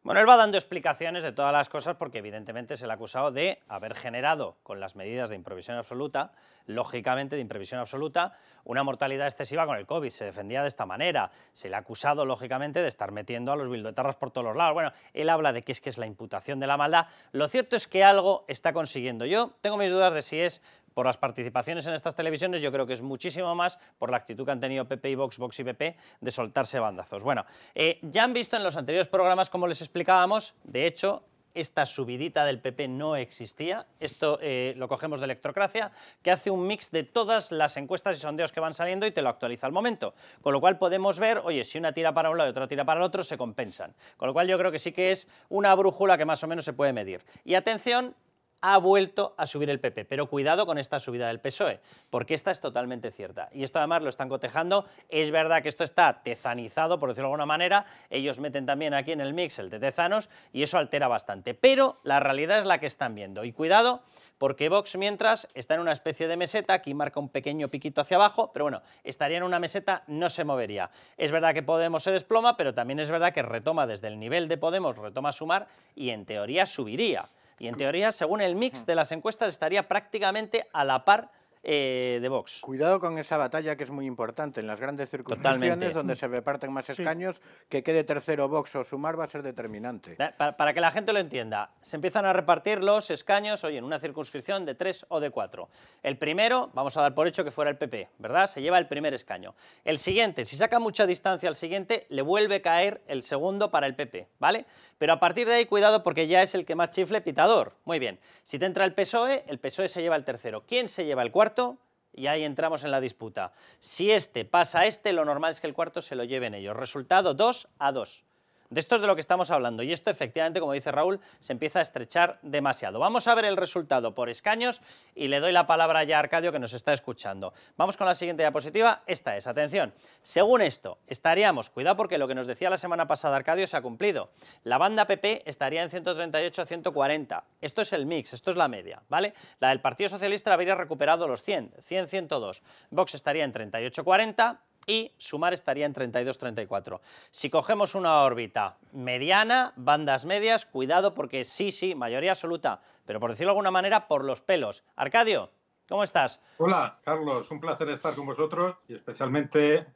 Bueno, él va dando explicaciones de todas las cosas porque evidentemente se le ha acusado de haber generado con las medidas de improvisión absoluta, lógicamente de imprevisión absoluta, una mortalidad excesiva con el COVID. Se defendía de esta manera. Se le ha acusado lógicamente de estar metiendo a los bildoetarras por todos los lados. Bueno, él habla de que es que es la imputación de la maldad. Lo cierto es que algo está consiguiendo. Yo tengo mis dudas de si es por las participaciones en estas televisiones, yo creo que es muchísimo más por la actitud que han tenido PP y Vox, Vox y PP de soltarse bandazos. Bueno, eh, ya han visto en los anteriores programas, como les explicábamos, de hecho, esta subidita del PP no existía. Esto eh, lo cogemos de Electrocracia, que hace un mix de todas las encuestas y sondeos que van saliendo y te lo actualiza al momento. Con lo cual podemos ver, oye, si una tira para un lado y otra tira para el otro, se compensan. Con lo cual yo creo que sí que es una brújula que más o menos se puede medir. Y atención, ha vuelto a subir el PP. Pero cuidado con esta subida del PSOE, porque esta es totalmente cierta. Y esto además lo están cotejando. Es verdad que esto está tezanizado, por decirlo de alguna manera. Ellos meten también aquí en el mix el de tezanos y eso altera bastante. Pero la realidad es la que están viendo. Y cuidado porque Vox mientras está en una especie de meseta, aquí marca un pequeño piquito hacia abajo, pero bueno, estaría en una meseta, no se movería. Es verdad que Podemos se desploma, pero también es verdad que retoma desde el nivel de Podemos, retoma a sumar y en teoría subiría. Y en teoría, según el mix de las encuestas, estaría prácticamente a la par eh, de Vox. Cuidado con esa batalla que es muy importante en las grandes circunstancias donde se reparten más escaños, que quede tercero Vox o sumar va a ser determinante. Para, que la gente lo entienda, se empiezan a repartir los escaños hoy en una circunscripción de tres o de cuatro. El primero, vamos a dar por hecho que fuera el PP, ¿verdad? Se lleva el primer escaño. El siguiente, si saca mucha distancia al siguiente, le vuelve a caer el segundo para el PP, ¿vale? Pero a partir de ahí, cuidado porque ya es el que más chifle pitador. Muy bien, si te entra el PSOE, el PSOE se lleva el tercero. ¿Quién se lleva el cuarto? y ahí entramos en la disputa. Si este pasa a este, lo normal es que el cuarto se lo lleven ellos. Resultado 2 a 2. De esto es de lo que estamos hablando y esto efectivamente, como dice Raúl, se empieza a estrechar demasiado. Vamos a ver el resultado por escaños y le doy la palabra ya a Arcadio que nos está escuchando. Vamos con la siguiente diapositiva, esta es, atención. Según esto, estaríamos, cuidado porque lo que nos decía la semana pasada Arcadio se ha cumplido. La banda PP estaría en 138-140. Esto es el mix, esto es la media, ¿vale? La del Partido Socialista habría recuperado los 100, 100-102. Vox estaría en 38-40 y sumar estaría en 32-34. Si cogemos una órbita mediana, bandas medias, cuidado porque sí, sí, mayoría absoluta, pero por decirlo de alguna manera, por los pelos. Arcadio, ¿cómo estás? Hola, Carlos, un placer estar con vosotros y especialmente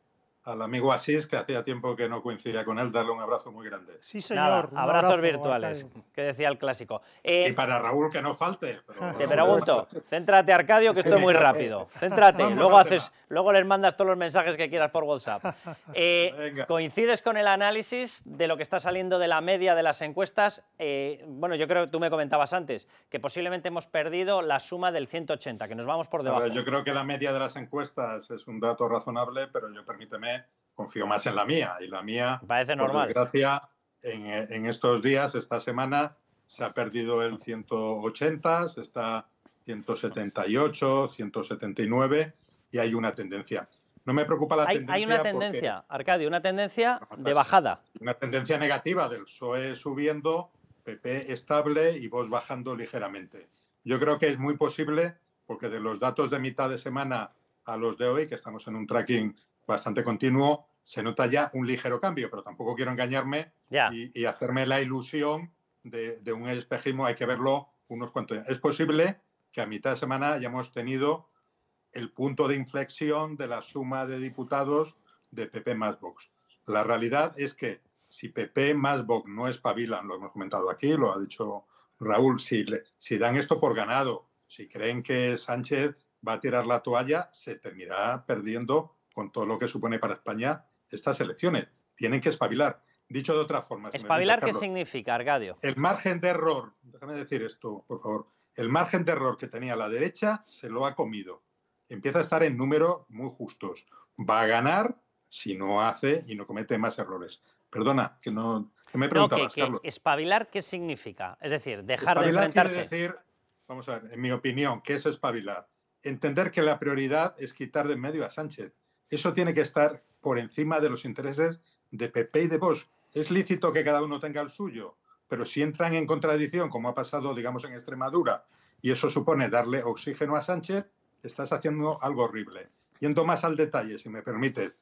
al amigo Asís, que hacía tiempo que no coincidía con él, darle un abrazo muy grande. Sí, señor. abrazos virtuales, que decía el clásico. y eh, para Raúl, que no falte. Te pregunto, céntrate, Arcadio, que estoy muy rápido. Céntrate, luego, haces, luego les mandas todos los mensajes que quieras por WhatsApp. Eh, ¿Coincides con el análisis de lo que está saliendo de la media de las encuestas? Eh, bueno, yo creo que tú me comentabas antes, que posiblemente hemos perdido la suma del 180, que nos vamos por debajo. yo creo que la media de las encuestas es un dato razonable, pero yo permíteme confío más en la mía. Y la mía, Parece normal. por desgracia, eh, en, estos días, esta semana, se ha perdido el 180, se está 178, 179 y hay una tendencia. No me preocupa la tendencia. Hay una tendencia, Arcadio, una tendencia de bajada. Una tendencia negativa del PSOE subiendo, PP estable y vos bajando ligeramente. Yo creo que es muy posible, porque de los datos de mitad de semana a los de hoy, que estamos en un tracking bastante continuo, se nota ya un ligero cambio, pero tampoco quiero engañarme y, hacerme la ilusión de, un espejismo, hay que verlo unos cuantos Es posible que a mitad de semana hayamos tenido el punto de inflexión de la suma de diputados de PP más Vox. La realidad es que si PP más Vox no espabilan, lo hemos comentado aquí, lo ha dicho Raúl, si, si dan esto por ganado, si creen que Sánchez va a tirar la toalla, se terminará perdiendo con todo lo que supone para España estas elecciones. Tienen que espabilar. Dicho de otra forma. ¿Espabilar qué significa, Argadio? El margen de error, déjame decir esto, por favor. El margen de error que tenía la derecha se lo ha comido. Empieza a estar en números muy justos. Va a ganar si no hace y no comete más errores. Perdona, que no que me preguntabas, preguntado. ¿Espabilar qué significa? Es decir, dejar de enfrentarse. decir, vamos a ver, en mi opinión, ¿qué es espabilar? Entender que la prioridad es quitar de en medio a Sánchez eso tiene que estar por encima de los intereses de PP y de Vox. Es lícito que cada uno tenga el suyo, pero si entran en contradicción, como ha pasado, digamos, en Extremadura, y eso supone darle oxígeno a Sánchez, estás haciendo algo horrible. Yendo más al detalle, si me permites,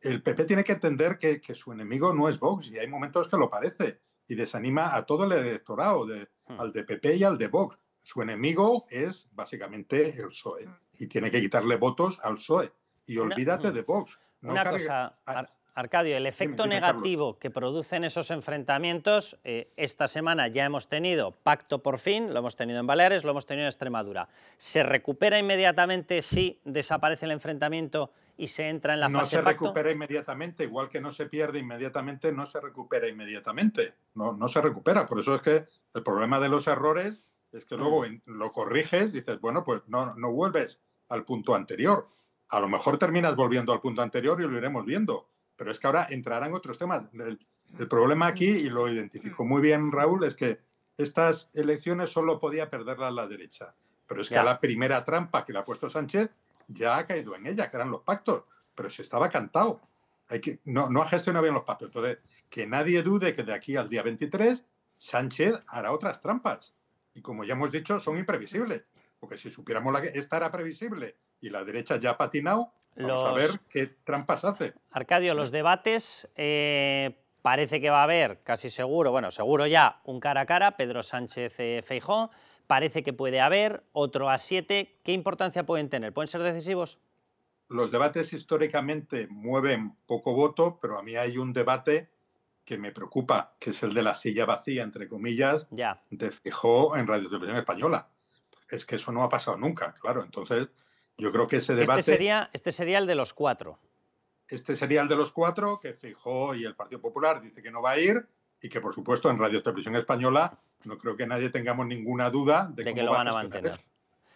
el PP tiene que entender que, su enemigo no es Vox y hay momentos que lo parece y desanima a todo el electorado, hmm. al de PP y al de Vox. Su enemigo es básicamente el PSOE y tiene que quitarle votos al PSOE. Y olvídate de Vox. una cosa, ah, Arcadio, el efecto negativo que producen esos enfrentamientos, eh, esta semana ya hemos tenido pacto por fin, lo hemos tenido en Baleares, lo hemos tenido en Extremadura. ¿Se recupera inmediatamente si desaparece el enfrentamiento y se entra en la no fase se recupera inmediatamente, igual que no se pierde inmediatamente, no se recupera inmediatamente. No, no se recupera. Por eso es que el problema de los errores es que luego mm. lo corriges y dices, bueno, pues no, no vuelves al punto anterior. A lo mejor terminas volviendo al punto anterior y lo iremos viendo, pero es que ahora entrarán otros temas. El, problema aquí, y lo identificó muy bien Raúl, es que estas elecciones solo podía perderlas la derecha. Pero es que la primera trampa que le ha puesto Sánchez ya ha caído en ella, que eran los pactos. Pero se estaba cantado. Hay que, no, no ha gestionado bien los pactos. Entonces, que nadie dude que de aquí al día 23 Sánchez hará otras trampas. Y como ya hemos dicho, son imprevisibles. Porque si supiéramos la que esta era previsible y la derecha ya ha patinado, vamos a ver qué trampas hace. Arcadio, los debates eh, parece que va a haber, casi seguro, bueno, seguro ya, un cara a cara, Pedro Sánchez eh, Feijó. Parece que puede haber otro a siete. ¿Qué importancia pueden tener? ¿Pueden ser decisivos? Los debates históricamente mueven poco voto, pero a mí hay un debate que me preocupa, que es el de la silla vacía, entre comillas, de Feijó en Radio Televisión Española es que eso no ha pasado nunca, claro. Entonces, yo creo que ese este debate... Este sería, este sería el de los cuatro. Este sería el de los cuatro que fijó y el Partido Popular dice que no va a ir y que, por supuesto, en Radio Televisión Española no creo que nadie tengamos ninguna duda de, que lo van a, a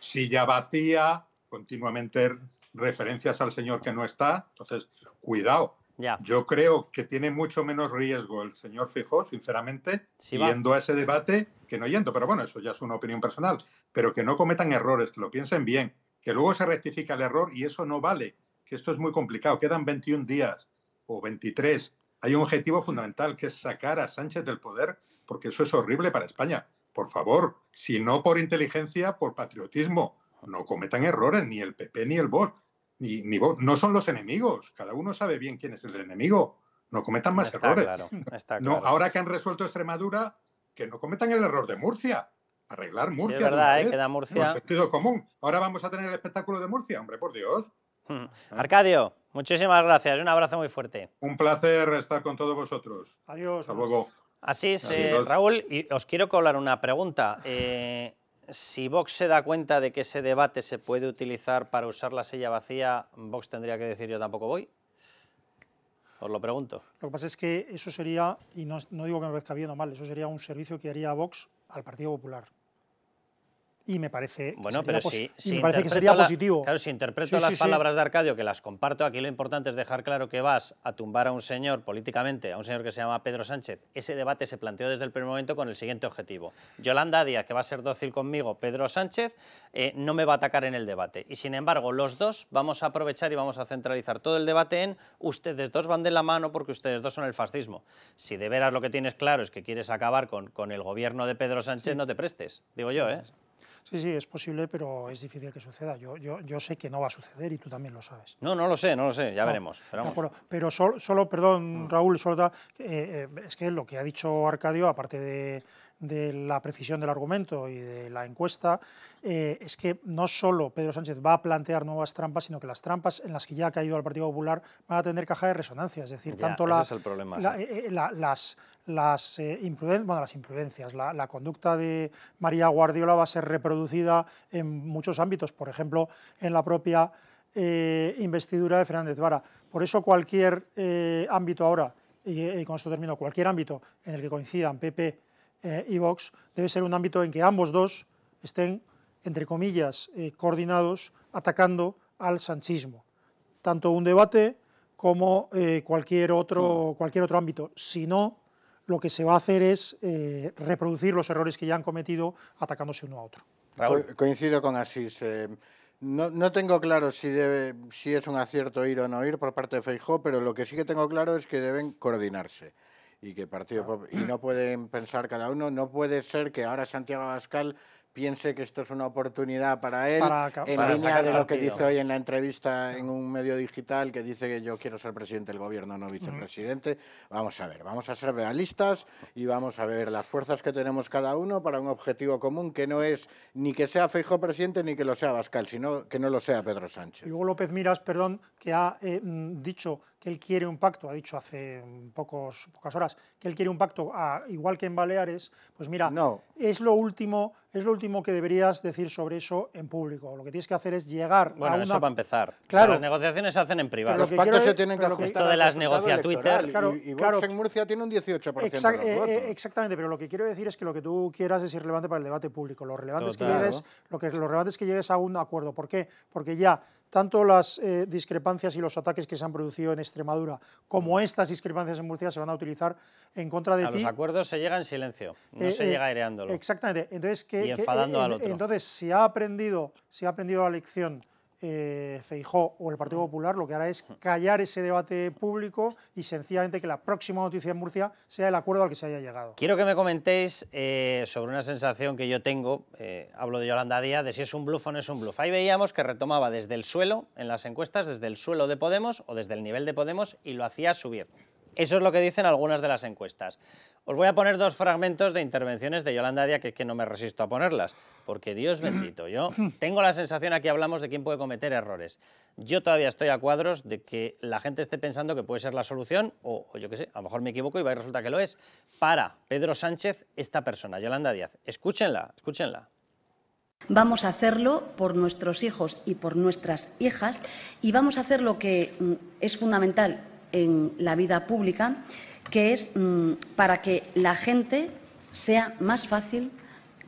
si ya vacía, continuamente referencias al señor que no está. Entonces, cuidado. Yo creo que tiene mucho menos riesgo el señor Fijó, sinceramente, viendo a ese debate que no yendo. Pero bueno, eso ya es una opinión personal pero que no cometan errores, que lo piensen bien, que luego se rectifica el error y eso no vale, que esto es muy complicado, quedan 21 días o 23. Hay un objetivo fundamental que es sacar a Sánchez del poder, porque eso es horrible para España. Por favor, si no por inteligencia, por patriotismo, no cometan errores ni el PP ni el Vox. Ni, No son los enemigos, cada uno sabe bien quién es el enemigo. No cometan más errores. ahora que han resuelto Extremadura, que no cometan el error de Murcia arreglar Murcia. es verdad, ¿eh? queda Murcia. sentido común. Ahora vamos a tener el espectáculo de Murcia, hombre, por Dios. Hmm. Arcadio, muchísimas gracias. Un abrazo muy fuerte. Un placer estar con todos vosotros. Adiós. Hasta luego. Así es, eh, Raúl. Y os quiero colar una pregunta. Eh, si Vox se da cuenta de que ese debate se puede utilizar para usar la silla vacía, Vox tendría que decir yo tampoco voy. Os lo pregunto. Lo que pasa es que eso sería, y no, digo que me parezca bien mal, eso sería un servicio que haría Vox al Partido Popular y me parece bueno, que pero sería, me parece que sería positivo. Claro, si interpreto las palabras de Arcadio, que las comparto, aquí lo importante es dejar claro que vas a tumbar a un señor políticamente, a un señor que se llama Pedro Sánchez. Ese debate se planteó desde el primer momento con el siguiente objetivo. Yolanda Díaz, que va a ser dócil conmigo, Pedro Sánchez, eh, no me va a atacar en el debate. Y sin embargo, los dos vamos a aprovechar y vamos a centralizar todo el debate en ustedes dos van de la mano porque ustedes dos son el fascismo. Si de veras lo que tienes claro es que quieres acabar con, con el gobierno de Pedro Sánchez, no te prestes, digo yo, ¿eh? Sí, sí, es posible, pero es difícil que suceda. Yo, yo, yo sé que no va a suceder y tú también lo sabes. No, no lo sé, no lo sé, ya veremos. Pero, solo, perdón, mm. Raúl, solo eh, eh, es que lo que ha dicho Arcadio, aparte de, la precisión del argumento y de la encuesta, eh, es que no solo Pedro Sánchez va a plantear nuevas trampas, sino que las trampas en las que ya ha caído el Partido Popular van a tener caja de resonancia. Es decir, tanto es el problema, las eh, las, imprudencias, la, conducta de María Guardiola va a ser reproducida en muchos ámbitos, por ejemplo, en la propia eh, investidura de Fernández Vara. Por eso cualquier eh, ámbito ahora, y, con esto termino, cualquier ámbito en el que coincidan PP y Vox, debe ser un ámbito en que ambos dos estén, entre comillas, coordinados, atacando al sanchismo. Tanto un debate como cualquier, otro, cualquier otro ámbito. Si no, lo que se va a hacer es eh, reproducir los errores que ya han cometido atacándose uno a otro. coincido con Asís. Eh, no, tengo claro si, debe, si es un acierto ir o no ir por parte de Feijóo, pero lo que sí que tengo claro es que deben coordinarse y que partido ah. y no pueden pensar cada uno no puede ser que ahora Santiago Abascal piense que esto es una oportunidad para él, en línea de lo que dice hoy en la entrevista en un medio digital, que dice que yo quiero ser presidente del gobierno, no vicepresidente. Vamos a ver, vamos a ser realistas y vamos a ver las fuerzas que tenemos cada uno para un objetivo común que no es ni que sea Feijóo presidente ni que lo sea Bascal, sino que no lo sea Pedro Sánchez. Hugo López Miras, perdón, que ha eh, mm, dicho que él quiere un pacto, ha dicho hace pocos, pocas horas, que él quiere un pacto igual que en Baleares, pues mira, es, lo último, es lo último que deberías decir sobre eso en público. Lo que tienes que hacer es llegar bueno, a una... eso para empezar. las negociaciones se hacen en privado. los pactos se tienen que ajustar. esto de las negocia Twitter. y, Vox en Murcia tiene un 18% eh, eh, exactamente, pero lo que quiero decir es que lo que tú quieras es irrelevante para el debate público. Lo relevante, es que llegues, lo que, lo relevante es que llegues a un acuerdo. ¿Por qué? Porque ya tanto las eh, discrepancias y los ataques que se han producido en Extremadura como estas discrepancias en Murcia se van a utilizar en contra de a Los acuerdos se llega en silencio, no eh, se eh, llega aireándolo. Exactamente. Entonces, que, y enfadando otro. Entonces, si ha aprendido, se ha aprendido la lección eh, Feijó o el Partido Popular lo que hará es callar ese debate público y sencillamente que la próxima noticia en Murcia sea el acuerdo al que se haya llegado. Quiero que me comentéis eh, sobre una sensación que yo tengo, eh, hablo de Yolanda Díaz, de si es un bluff o no es un bluff. Ahí veíamos que retomaba desde el suelo en las encuestas, desde el suelo de Podemos o desde el nivel de Podemos y lo hacía subir. Eso es lo que dicen algunas de las encuestas. Os voy a poner dos fragmentos de intervenciones de Yolanda Díaz, que es que no me resisto a ponerlas, porque Dios bendito, yo tengo la sensación, aquí hablamos de quién puede cometer errores. Yo todavía estoy a cuadros de que la gente esté pensando que puede ser la solución, o, yo qué sé, a lo mejor me equivoco y va y resulta que lo es, para Pedro Sánchez, esta persona, Yolanda Díaz. Escúchenla, escúchenla. Vamos a hacerlo por nuestros hijos y por nuestras hijas y vamos a hacer lo que mm, es fundamental en la vida pública, que es mm, para que la gente sea más fácil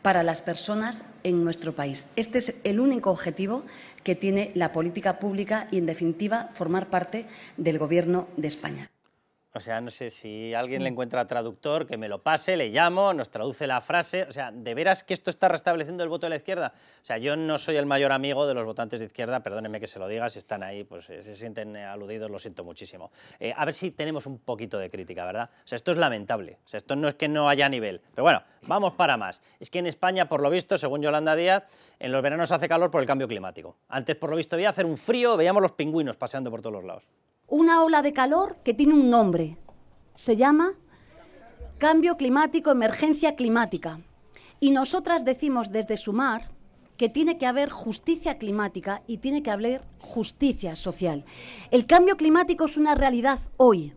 para las personas en nuestro país. Este es el único objetivo que tiene la política pública y, en definitiva, formar parte del Gobierno de España. O sea, no sé, si alguien le mm. encuentra traductor, que me lo pase, le llamo, nos traduce la frase. O sea, ¿de veras que esto está restableciendo el voto de la izquierda? O sea, yo no soy el mayor amigo de los votantes de izquierda, perdónenme que se lo diga, si están ahí, pues eh, se sienten aludidos, lo siento muchísimo. Eh, a ver si tenemos un poquito de crítica, ¿verdad? O sea, esto es lamentable. O sea, esto no es que no haya nivel. Pero bueno, vamos para más. Es que en España, por lo visto, según Yolanda Díaz, en los veranos hace calor por el cambio climático. Antes, por lo visto, había hacer un frío, veíamos los pingüinos paseando por todos los lados una ola de calor que tiene un nombre. Se llama cambio climático, emergencia climática. Y nosotras decimos desde Sumar que tiene que haber justicia climática y tiene que haber justicia social. El cambio climático es una realidad hoy.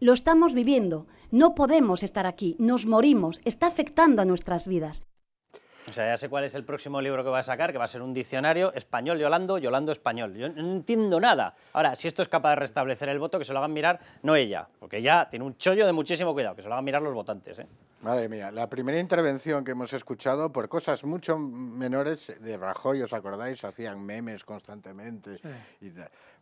Lo estamos viviendo. No podemos estar aquí. Nos morimos. Está afectando a nuestras vidas. O sea, ya sé cuál es el próximo libro que va a sacar, que va a ser un diccionario español Yolando, Yolando español. Yo no entiendo nada. Ahora, si esto es capaz de restablecer el voto, que se lo hagan mirar, no ella, porque ella tiene un chollo de muchísimo cuidado, que se lo hagan mirar los votantes. ¿eh? Madre mía, la primera intervención que hemos escuchado, por cosas mucho menores, de Rajoy, ¿os acordáis? Hacían memes constantemente. y Y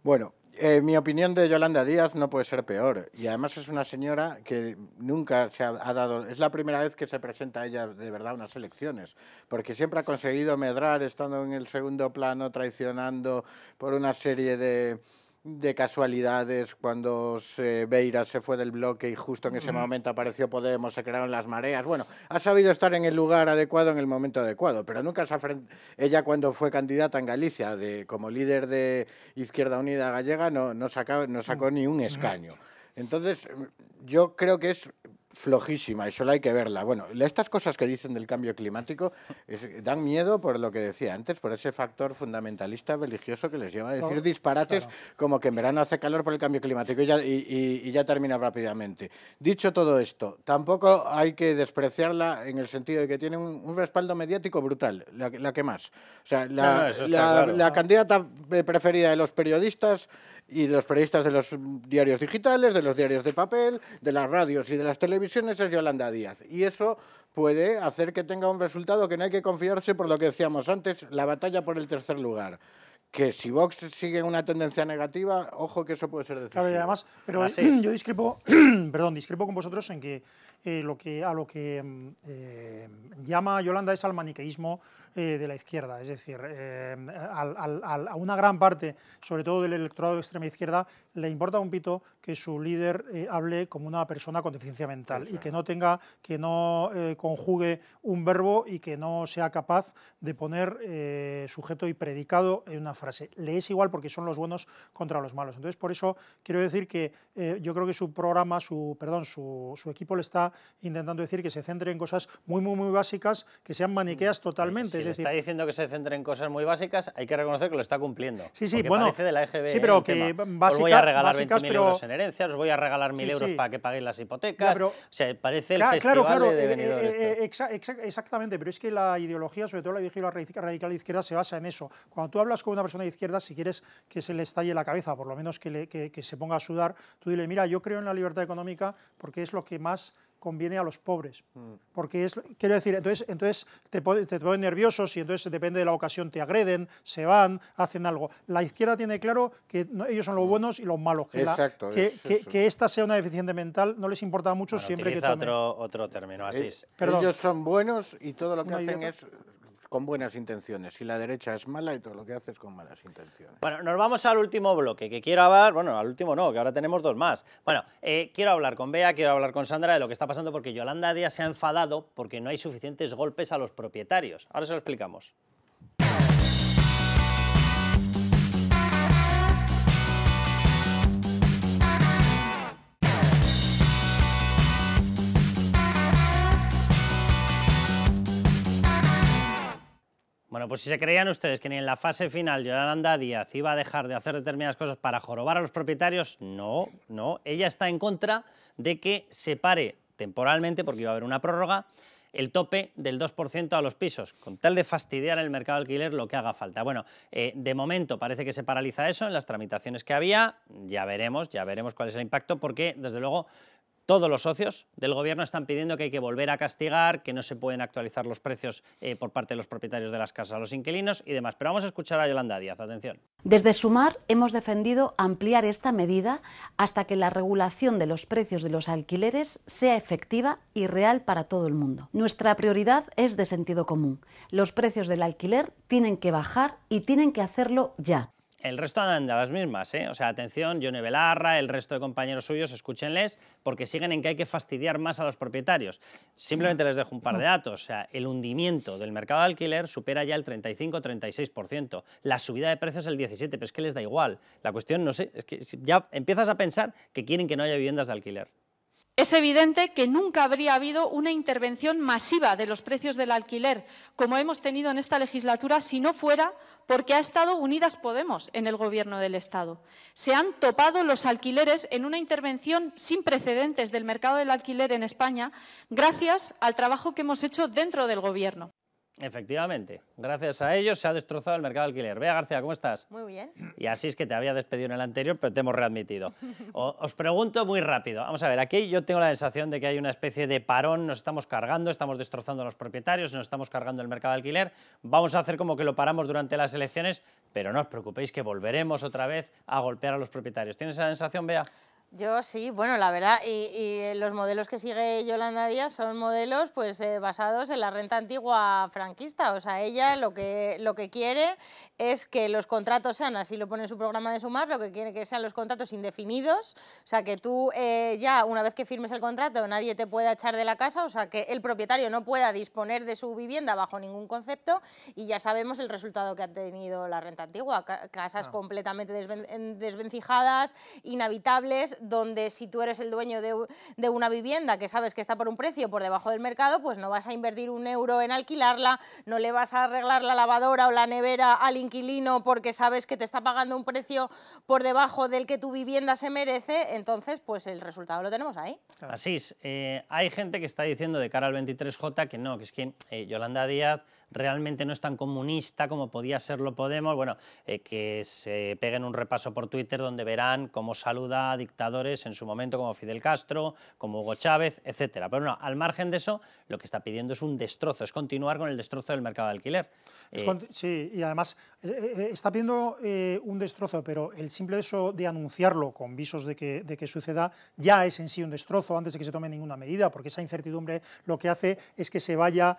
bueno, eh, mi opinión de Yolanda Díaz no puede ser peor. Y además es una señora que nunca se ha, dado. Es la primera vez que se presenta ella de verdad unas elecciones. Porque siempre ha conseguido medrar estando en el segundo plano, traicionando por una serie de de casualidades cuando se Beira se fue del bloque y justo en ese momento apareció Podemos, se crearon las mareas. Bueno, ha sabido estar en el lugar adecuado en el momento adecuado, pero nunca se ella cuando fue candidata en Galicia de, como líder de Izquierda Unida Gallega no, no, no sacó mm. ni un escaño. Entonces, yo creo que es flojísima, y solo hay que verla. Bueno, estas cosas que dicen del cambio climático dan miedo por lo que decía antes, por ese factor fundamentalista religioso que les lleva a decir disparates como que en verano hace calor por el cambio climático y ya, termina rápidamente. Dicho todo esto, tampoco hay que despreciarla en el sentido de que tiene un, respaldo mediático brutal, la, que más. O sea, la, la candidata eh, preferida de los periodistas y de los periodistas de los diarios digitales, de los diarios de papel, de las radios y de las televisiones es Yolanda Díaz. Y eso puede hacer que tenga un resultado que no hay que confiarse por lo que decíamos antes, la batalla por el tercer lugar que si Vox sigue una tendencia negativa, ojo que eso puede ser decisivo. Claro, y además, pero eh, yo discrepo, perdón, discrepo con vosotros en que eh, lo que, a lo que mm, eh, llama Yolanda es al maniqueísmo eh, de la izquierda, es decir, a una gran parte, sobre todo del electorado de extrema izquierda, le importa un pito que su líder hable como una persona con deficiencia mental y que no tenga, que no conjugue un verbo y que no sea capaz de poner sujeto y predicado en una frase. Le es igual porque son los buenos contra los malos. Entonces, por eso quiero decir que yo creo que su programa, su, perdón, su, su equipo le está intentando decir que se centre en cosas muy, muy, muy básicas que sean maniqueas mm, totalmente. Si está diciendo que se centre en cosas muy básicas, hay que reconocer que lo está cumpliendo. Sí, sí, e sí, pero que os voy a regalar 20.000 euros en herencia, os voy a regalar 1.000 euros para que paguéis las hipotecas. O sea, parece claro, Exactamente, pero es que la ideología, sobre todo la ideología radical izquierda, se basa en eso. Cuando tú hablas con una persona de izquierda, si quieres que se le estalle la cabeza, por lo menos que, que se ponga a sudar, tú dile, mira, yo creo en la libertad económica porque es lo que más conviene a los pobres. Mm. Porque es, quiero decir, entonces, entonces te, ponen te nerviosos y entonces depende de la ocasión te agreden, se van, hacen algo. La izquierda tiene claro que ellos son los mm. buenos y los malos. Que, Exacto, que, esta sea una deficiente mental no les importa mucho siempre que otro, otro término, así eh, es. ellos son buenos y todo lo que hacen es con buenas intenciones. Si la derecha es mala y todo lo que haces es con malas intenciones. Bueno, nos vamos al último bloque, que quiero hablar, bueno, al último no, que ahora tenemos dos más. Bueno, eh, quiero hablar con Bea, quiero hablar con Sandra de lo que está pasando porque Yolanda Díaz se ha enfadado porque no hay suficientes golpes a los propietarios. Ahora se lo explicamos. Bueno, pues si se creían ustedes que ni en la fase final Yolanda Díaz iba a dejar de hacer determinadas cosas para jorobar a los propietarios, no, no. Ella está en contra de que se pare temporalmente, porque iba a haber una prórroga, el tope del 2% a los pisos, con tal de fastidiar el mercado alquiler lo que haga falta. Bueno, eh, de momento parece que se paraliza eso en las tramitaciones que había, ya veremos, ya veremos cuál es el impacto, porque desde luego todos los socios del gobierno están pidiendo que hay que volver a castigar, que no se pueden actualizar los precios eh, por parte de los propietarios de las casas, los inquilinos y demás. Pero vamos a escuchar a Yolanda Díaz, atención. Desde Sumar hemos defendido ampliar esta medida hasta que la regulación de los precios de los alquileres sea efectiva y real para todo el mundo. Nuestra prioridad es de sentido común. Los precios del alquiler tienen que bajar y tienen que hacerlo ya. El resto andan de las mismas, ¿eh? O sea, atención, Johnny Belarra, el resto de compañeros suyos, escúchenles, porque siguen en que hay que fastidiar más a los propietarios. Simplemente les dejo un par de datos. O sea, el hundimiento del mercado de alquiler supera ya el 35-36%. La subida de precios el 17%, pero es que les da igual. La cuestión, no sé, es que ya empiezas a pensar que quieren que no haya viviendas de alquiler. Es evidente que nunca habría habido una intervención masiva de los precios del alquiler, como hemos tenido en esta legislatura, si no fuera porque ha estado Unidas Podemos en el Gobierno del Estado. Se han topado los alquileres en una intervención sin precedentes del mercado del alquiler en España, gracias al trabajo que hemos hecho dentro del Gobierno. Efectivamente. Gracias a ellos se ha destrozado el mercado de alquiler. Vea, García, ¿cómo estás? Muy bien. Y así es que te había despedido en el anterior, pero te hemos readmitido. os pregunto muy rápido. Vamos a ver, aquí yo tengo la sensación de que hay una especie de parón, nos estamos cargando, estamos destrozando a los propietarios, nos estamos cargando el mercado de alquiler. Vamos a hacer como que lo paramos durante las elecciones, pero no os preocupéis que volveremos otra vez a golpear a los propietarios. ¿Tienes esa sensación, vea? Yo sí, bueno, la verdad, y, eh, los modelos que sigue Yolanda Díaz son modelos pues eh, basados en la renta antigua franquista, o sea, ella lo que, lo que quiere es que los contratos sean, así lo pone en su programa de Sumar, lo que quiere que sean los contratos indefinidos, o sea, que tú eh, ya una vez que firmes el contrato nadie te pueda echar de la casa, o sea, que el propietario no pueda disponer de su vivienda bajo ningún concepto y ya sabemos el resultado que ha tenido la renta antigua, casas ah. completamente desvencijadas, inhabitables, donde si tú eres el dueño de, una vivienda que sabes que está por un precio por debajo del mercado, pues no vas a invertir un euro en alquilarla, no le vas a arreglar la lavadora o la nevera al inquilino porque sabes que te está pagando un precio por debajo del que tu vivienda se merece, entonces pues el resultado lo tenemos ahí. Así es, eh, hay gente que está diciendo de cara al 23J que no, que es que eh, Yolanda Díaz realmente no es tan comunista como podía serlo Podemos, bueno, eh, que se peguen un repaso por Twitter donde verán cómo saluda a dictadores en su momento como Fidel Castro, como Hugo Chávez, etcétera. Pero no, al margen de eso, lo que está pidiendo es un destrozo, es continuar con el destrozo del mercado de alquiler. Eh, sí, y además eh, eh, está pidiendo un destrozo, pero el simple eso de anunciarlo con visos de que, suceda ya es en sí un destrozo antes de que se tome ninguna medida, porque esa incertidumbre lo que hace es que se vaya,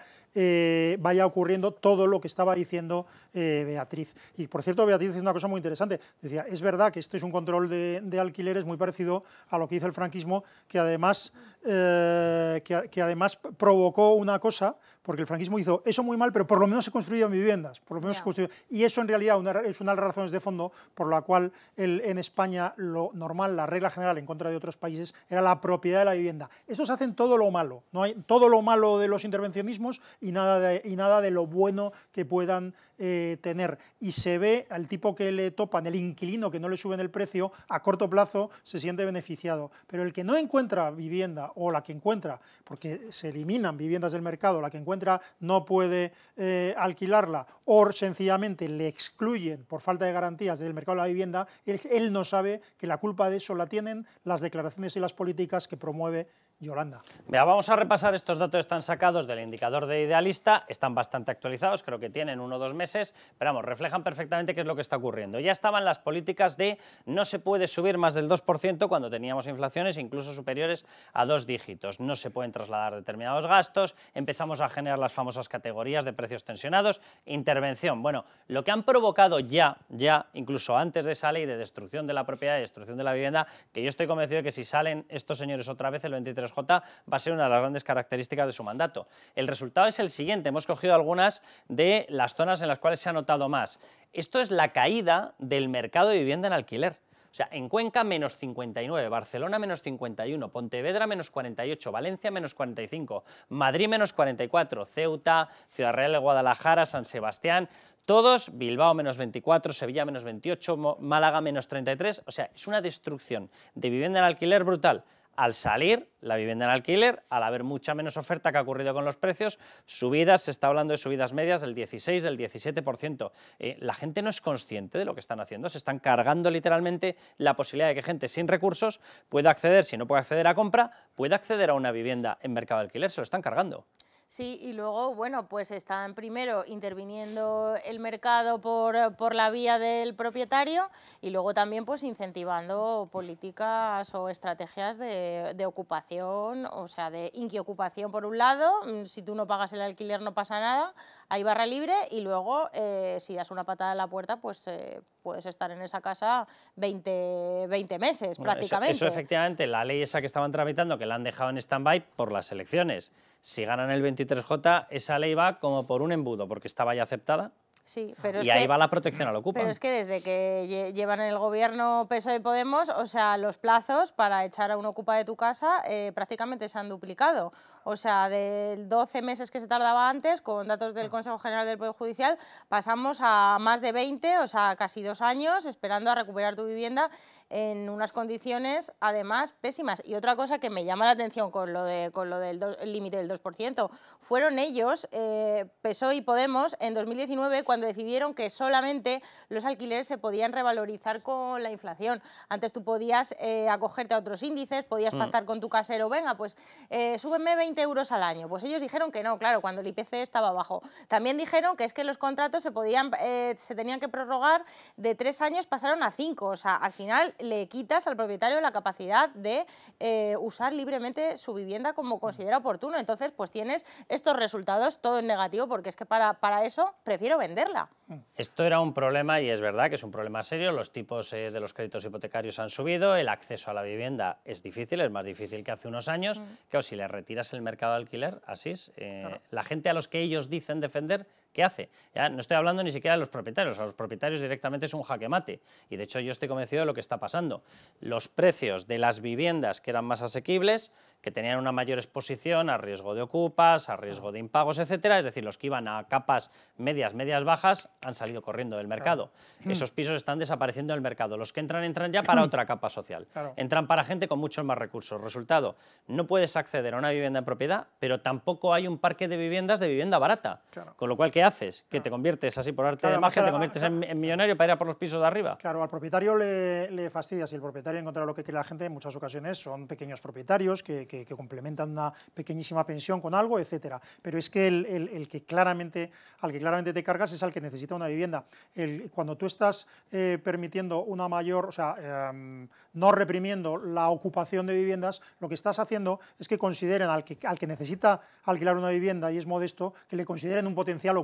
vaya ocurriendo todo lo que estaba diciendo Beatriz. Y por cierto, Beatriz dice una cosa muy interesante. Decía, es verdad que esto es un control de alquileres muy parecido a lo que hizo el franquismo, que además... Eh, que, además provocó una cosa, porque el franquismo hizo eso muy mal, pero por lo menos se construyeron viviendas, por lo menos y eso en realidad es una de las razones de fondo por la cual en España lo normal, la regla general en contra de otros países, era la propiedad de la vivienda. Estos hacen todo lo malo, no hay todo lo malo de los intervencionismos y nada y nada de lo bueno que puedan eh, tener. Y se ve al tipo que le topan, el inquilino que no le suben el precio, a corto plazo se siente beneficiado. Pero el que no encuentra vivienda o la que encuentra, porque se eliminan viviendas del mercado, la que encuentra no puede eh, alquilarla o sencillamente le excluyen por falta de garantías del mercado de la vivienda, él no sabe que la culpa de eso la tienen las declaraciones y las políticas que promueve Yolanda. vea vamos a repasar estos datos están sacados del indicador de idealista, están bastante actualizados, creo que tienen uno o dos meses, pero vamos, reflejan perfectamente qué es lo que está ocurriendo. Ya estaban las políticas de no se puede subir más del 2% cuando teníamos inflaciones incluso superiores a dos dígitos, no se pueden trasladar determinados gastos, empezamos a generar las famosas categorías de precios tensionados, intervención. Bueno, lo que han provocado ya, ya incluso antes de esa ley de destrucción de la propiedad y destrucción de la vivienda, que yo estoy convencido de que si salen estos señores otra vez el 23 va a ser una de las grandes características de su mandato. El resultado es el siguiente, hemos cogido algunas de las zonas en las cuales se ha notado más. Esto es la caída del mercado de vivienda en alquiler. O sea, en Cuenca menos 59, Barcelona menos 51, Pontevedra menos 48, Valencia menos 45, Madrid menos 44, Ceuta, Ciudad Real de Guadalajara, San Sebastián, todos, Bilbao menos 24, Sevilla menos 28, Málaga menos 33, o sea, es una destrucción de vivienda en alquiler brutal al salir la vivienda en alquiler, al haber mucha menos oferta que ha ocurrido con los precios, subidas, se está hablando de subidas medias del 16, del 17%. Eh, la gente no es consciente de lo que están haciendo, se están cargando literalmente la posibilidad de que gente sin recursos pueda acceder, si no puede acceder a compra, pueda acceder a una vivienda en mercado de alquiler, se lo están cargando. Sí, y luego, bueno, pues están primero interviniendo el mercado por, por la vía del propietario y luego también pues incentivando políticas o estrategias de, de ocupación, o sea, de inquiocupación por un lado, mm, si tú no pagas el alquiler no pasa nada, hay barra libre y luego eh, si das una patada a la puerta, pues eh, puedes estar en esa casa 20, meses prácticamente. Eso, efectivamente, la ley esa que estaban tramitando, que la han dejado en stand-by por las elecciones. Si ganan el 23J, esa ley va como por un embudo, porque estaba ya aceptada. Sí, pero y ahí va la protección al ocupa. Pero es que desde que llevan en el gobierno PSOE Podemos, o sea, los plazos para echar a un ocupa de tu casa eh, prácticamente se han duplicado. O sea, del 12 meses que se tardaba antes, con datos del ah. Consejo General del Poder Judicial, pasamos a más de 20, o sea, casi dos años esperando a recuperar tu vivienda en unas condiciones, además, pésimas. Y otra cosa que me llama la atención con lo, de, con lo del límite del 2%, fueron ellos, eh, PSOE y Podemos, en 2019, cuando decidieron que solamente los alquileres se podían revalorizar con la inflación. Antes tú podías eh, acogerte a otros índices, podías mm. pactar con tu casero, venga, pues eh, súbeme 20 euros al año. Pues ellos dijeron que no, claro, cuando el IPC estaba bajo. También dijeron que es que los contratos se, podían, eh, se tenían que prorrogar de tres años, pasaron a cinco. O sea, al final le quitas al propietario la capacidad de eh, usar libremente su vivienda como considera oportuno. Entonces, pues tienes estos resultados todo en negativo, porque es que para, para eso prefiero venderla. Esto era un problema y es verdad que es un problema serio. Los tipos eh, de los créditos hipotecarios han subido, el acceso a la vivienda es difícil, es más difícil que hace unos años, mm. que claro, si le retiras el mercado de alquiler, Asís, eh, la gente a los que ellos dicen defender ¿Qué hace. no estoy hablando ni siquiera de los propietarios, a los propietarios directamente es un jaque mate. Y de hecho yo estoy convencido de lo que está pasando. Los precios de las viviendas que eran más asequibles, que tenían una mayor exposición a riesgo de ocupas, a riesgo de impagos, etcétera, es decir, los que iban a capas medias, medias bajas, han salido corriendo del mercado. Esos pisos están desapareciendo del mercado. Los que entran, entran ya para otra capa social. Entran para gente con muchos más recursos. Resultado, no puedes acceder a una vivienda en propiedad, pero tampoco hay un parque de viviendas de vivienda barata. Con lo cual, ¿qué haces? Que te conviertes así por arte de magia, te conviertes en, millonario para ir a por los pisos de arriba. Claro, al propietario le, le fastidia. Si el propietario encuentra lo que quiere la gente, en muchas ocasiones son pequeños propietarios que, complementan una pequeñísima pensión con algo, etcétera. Pero es que el, que claramente, al que claramente te cargas es al que necesita una vivienda. El, cuando tú estás eh, permitiendo una mayor, o sea, em, no reprimiendo la ocupación de viviendas, lo que estás haciendo es que consideren al que, al que necesita alquilar una vivienda y es modesto, que le consideren un potencial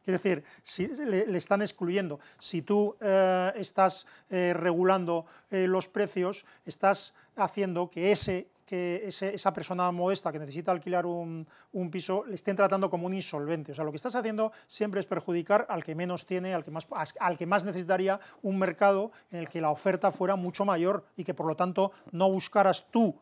es decir, si, le, están excluyendo. Si tú eh, estás eh, regulando eh, los precios, estás haciendo que ese que esa persona modesta que necesita alquilar un, piso le estén tratando como un insolvente. O sea, lo que estás haciendo siempre es perjudicar al que menos tiene, al que más, al que más necesitaría un mercado en el que la oferta fuera mucho mayor y que por lo tanto no buscaras tú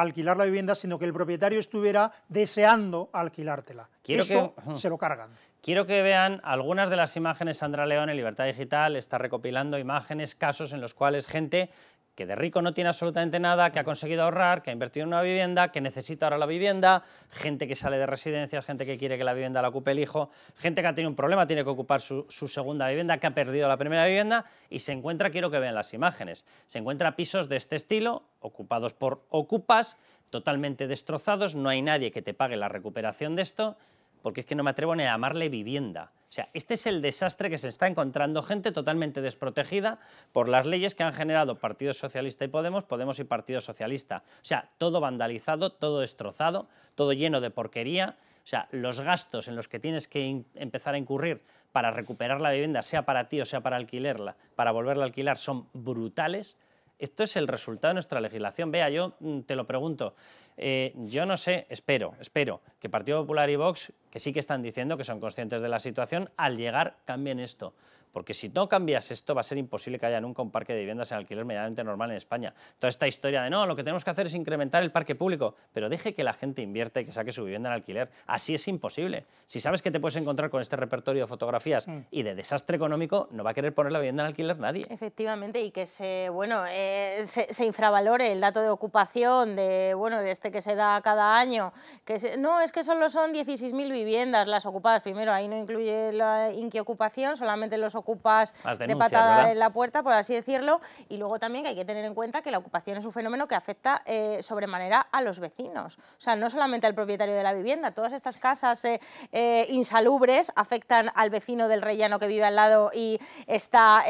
alquilar la vivienda, sino que el propietario estuviera deseando alquilártela. Quiero Eso que... se lo cargan. Quiero que vean algunas de las imágenes. Sandra León en Libertad Digital está recopilando imágenes, casos en los cuales gente que de rico no tiene absolutamente nada, que ha conseguido ahorrar, que ha invertido en una vivienda, que necesita ahora la vivienda, gente que sale de residencias, gente que quiere que la vivienda la ocupe el hijo, gente que ha tenido un problema, tiene que ocupar su, su segunda vivienda, que ha perdido la primera vivienda y se encuentra, quiero que vean las imágenes, se encuentra pisos de este estilo, ocupados por ocupas, totalmente destrozados, no hay nadie que te pague la recuperación de esto porque es que no me atrevo ni a llamarle vivienda. O sea, este es el desastre que se está encontrando gente totalmente desprotegida por las leyes que han generado Partido Socialista y Podemos, Podemos y Partido Socialista. O sea, todo vandalizado, todo destrozado, todo lleno de porquería. O sea, los gastos en los que tienes que empezar a incurrir para recuperar la vivienda, sea para ti o sea para alquilerla, para volverla a alquilar, son brutales. Esto es el resultado de nuestra legislación. Vea, yo mm, te lo pregunto. Eh, yo no sé, espero, espero que Partido Popular y Vox que sí que están diciendo que son conscientes de la situación, al llegar cambien esto. Porque si no cambias esto, va a ser imposible que haya nunca un parque de viviendas en alquiler medianamente normal en España. Toda esta historia de no, lo que tenemos que hacer es incrementar el parque público, pero deje que la gente invierte y que saque su vivienda en alquiler. Así es imposible. Si sabes que te puedes encontrar con este repertorio de fotografías mm. y de desastre económico, no va a querer poner la vivienda en alquiler nadie. Efectivamente, y que se, bueno, eh, se, infravalore el dato de ocupación de, bueno, de este que se da cada año. Que no, es que solo son 16.000 viviendas las ocupadas. Primero, ahí no incluye la inquiocupación, solamente los ocupados ocupas de patada en la puerta, por así decirlo. Y luego también hay que tener en cuenta que la ocupación es un fenómeno que afecta eh, sobremanera a los vecinos. O sea, no solamente al propietario de la vivienda, todas estas casas eh, eh, insalubres afectan al vecino del rellano que vive al lado y está,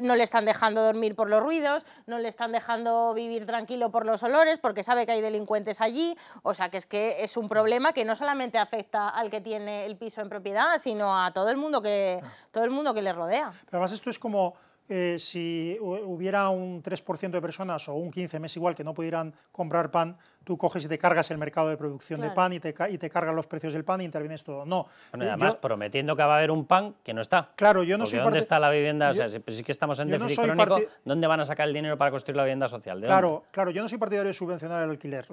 no le están dejando dormir por los ruidos, no le están dejando vivir tranquilo por los olores, porque sabe que hay delincuentes allí. O sea, que es que es un problema que no solamente afecta al que tiene el piso en propiedad, sino a todo el mundo que, todo el mundo que le rodea. Pero además esto es como eh, si hubiera un 3% de personas o un 15, mes igual, que no pudieran comprar pan, tú coges y te cargas el mercado de producción de pan y te, y cargas los precios del pan y intervienes todo. No. Eh, además prometiendo que va a haber un pan que no está. Claro, yo no sé ¿Dónde está la vivienda? o sea, si, pues que estamos en déficit crónico, ¿dónde van a sacar el dinero para construir la vivienda social? claro, claro, yo no soy partidario de subvencionar el alquiler.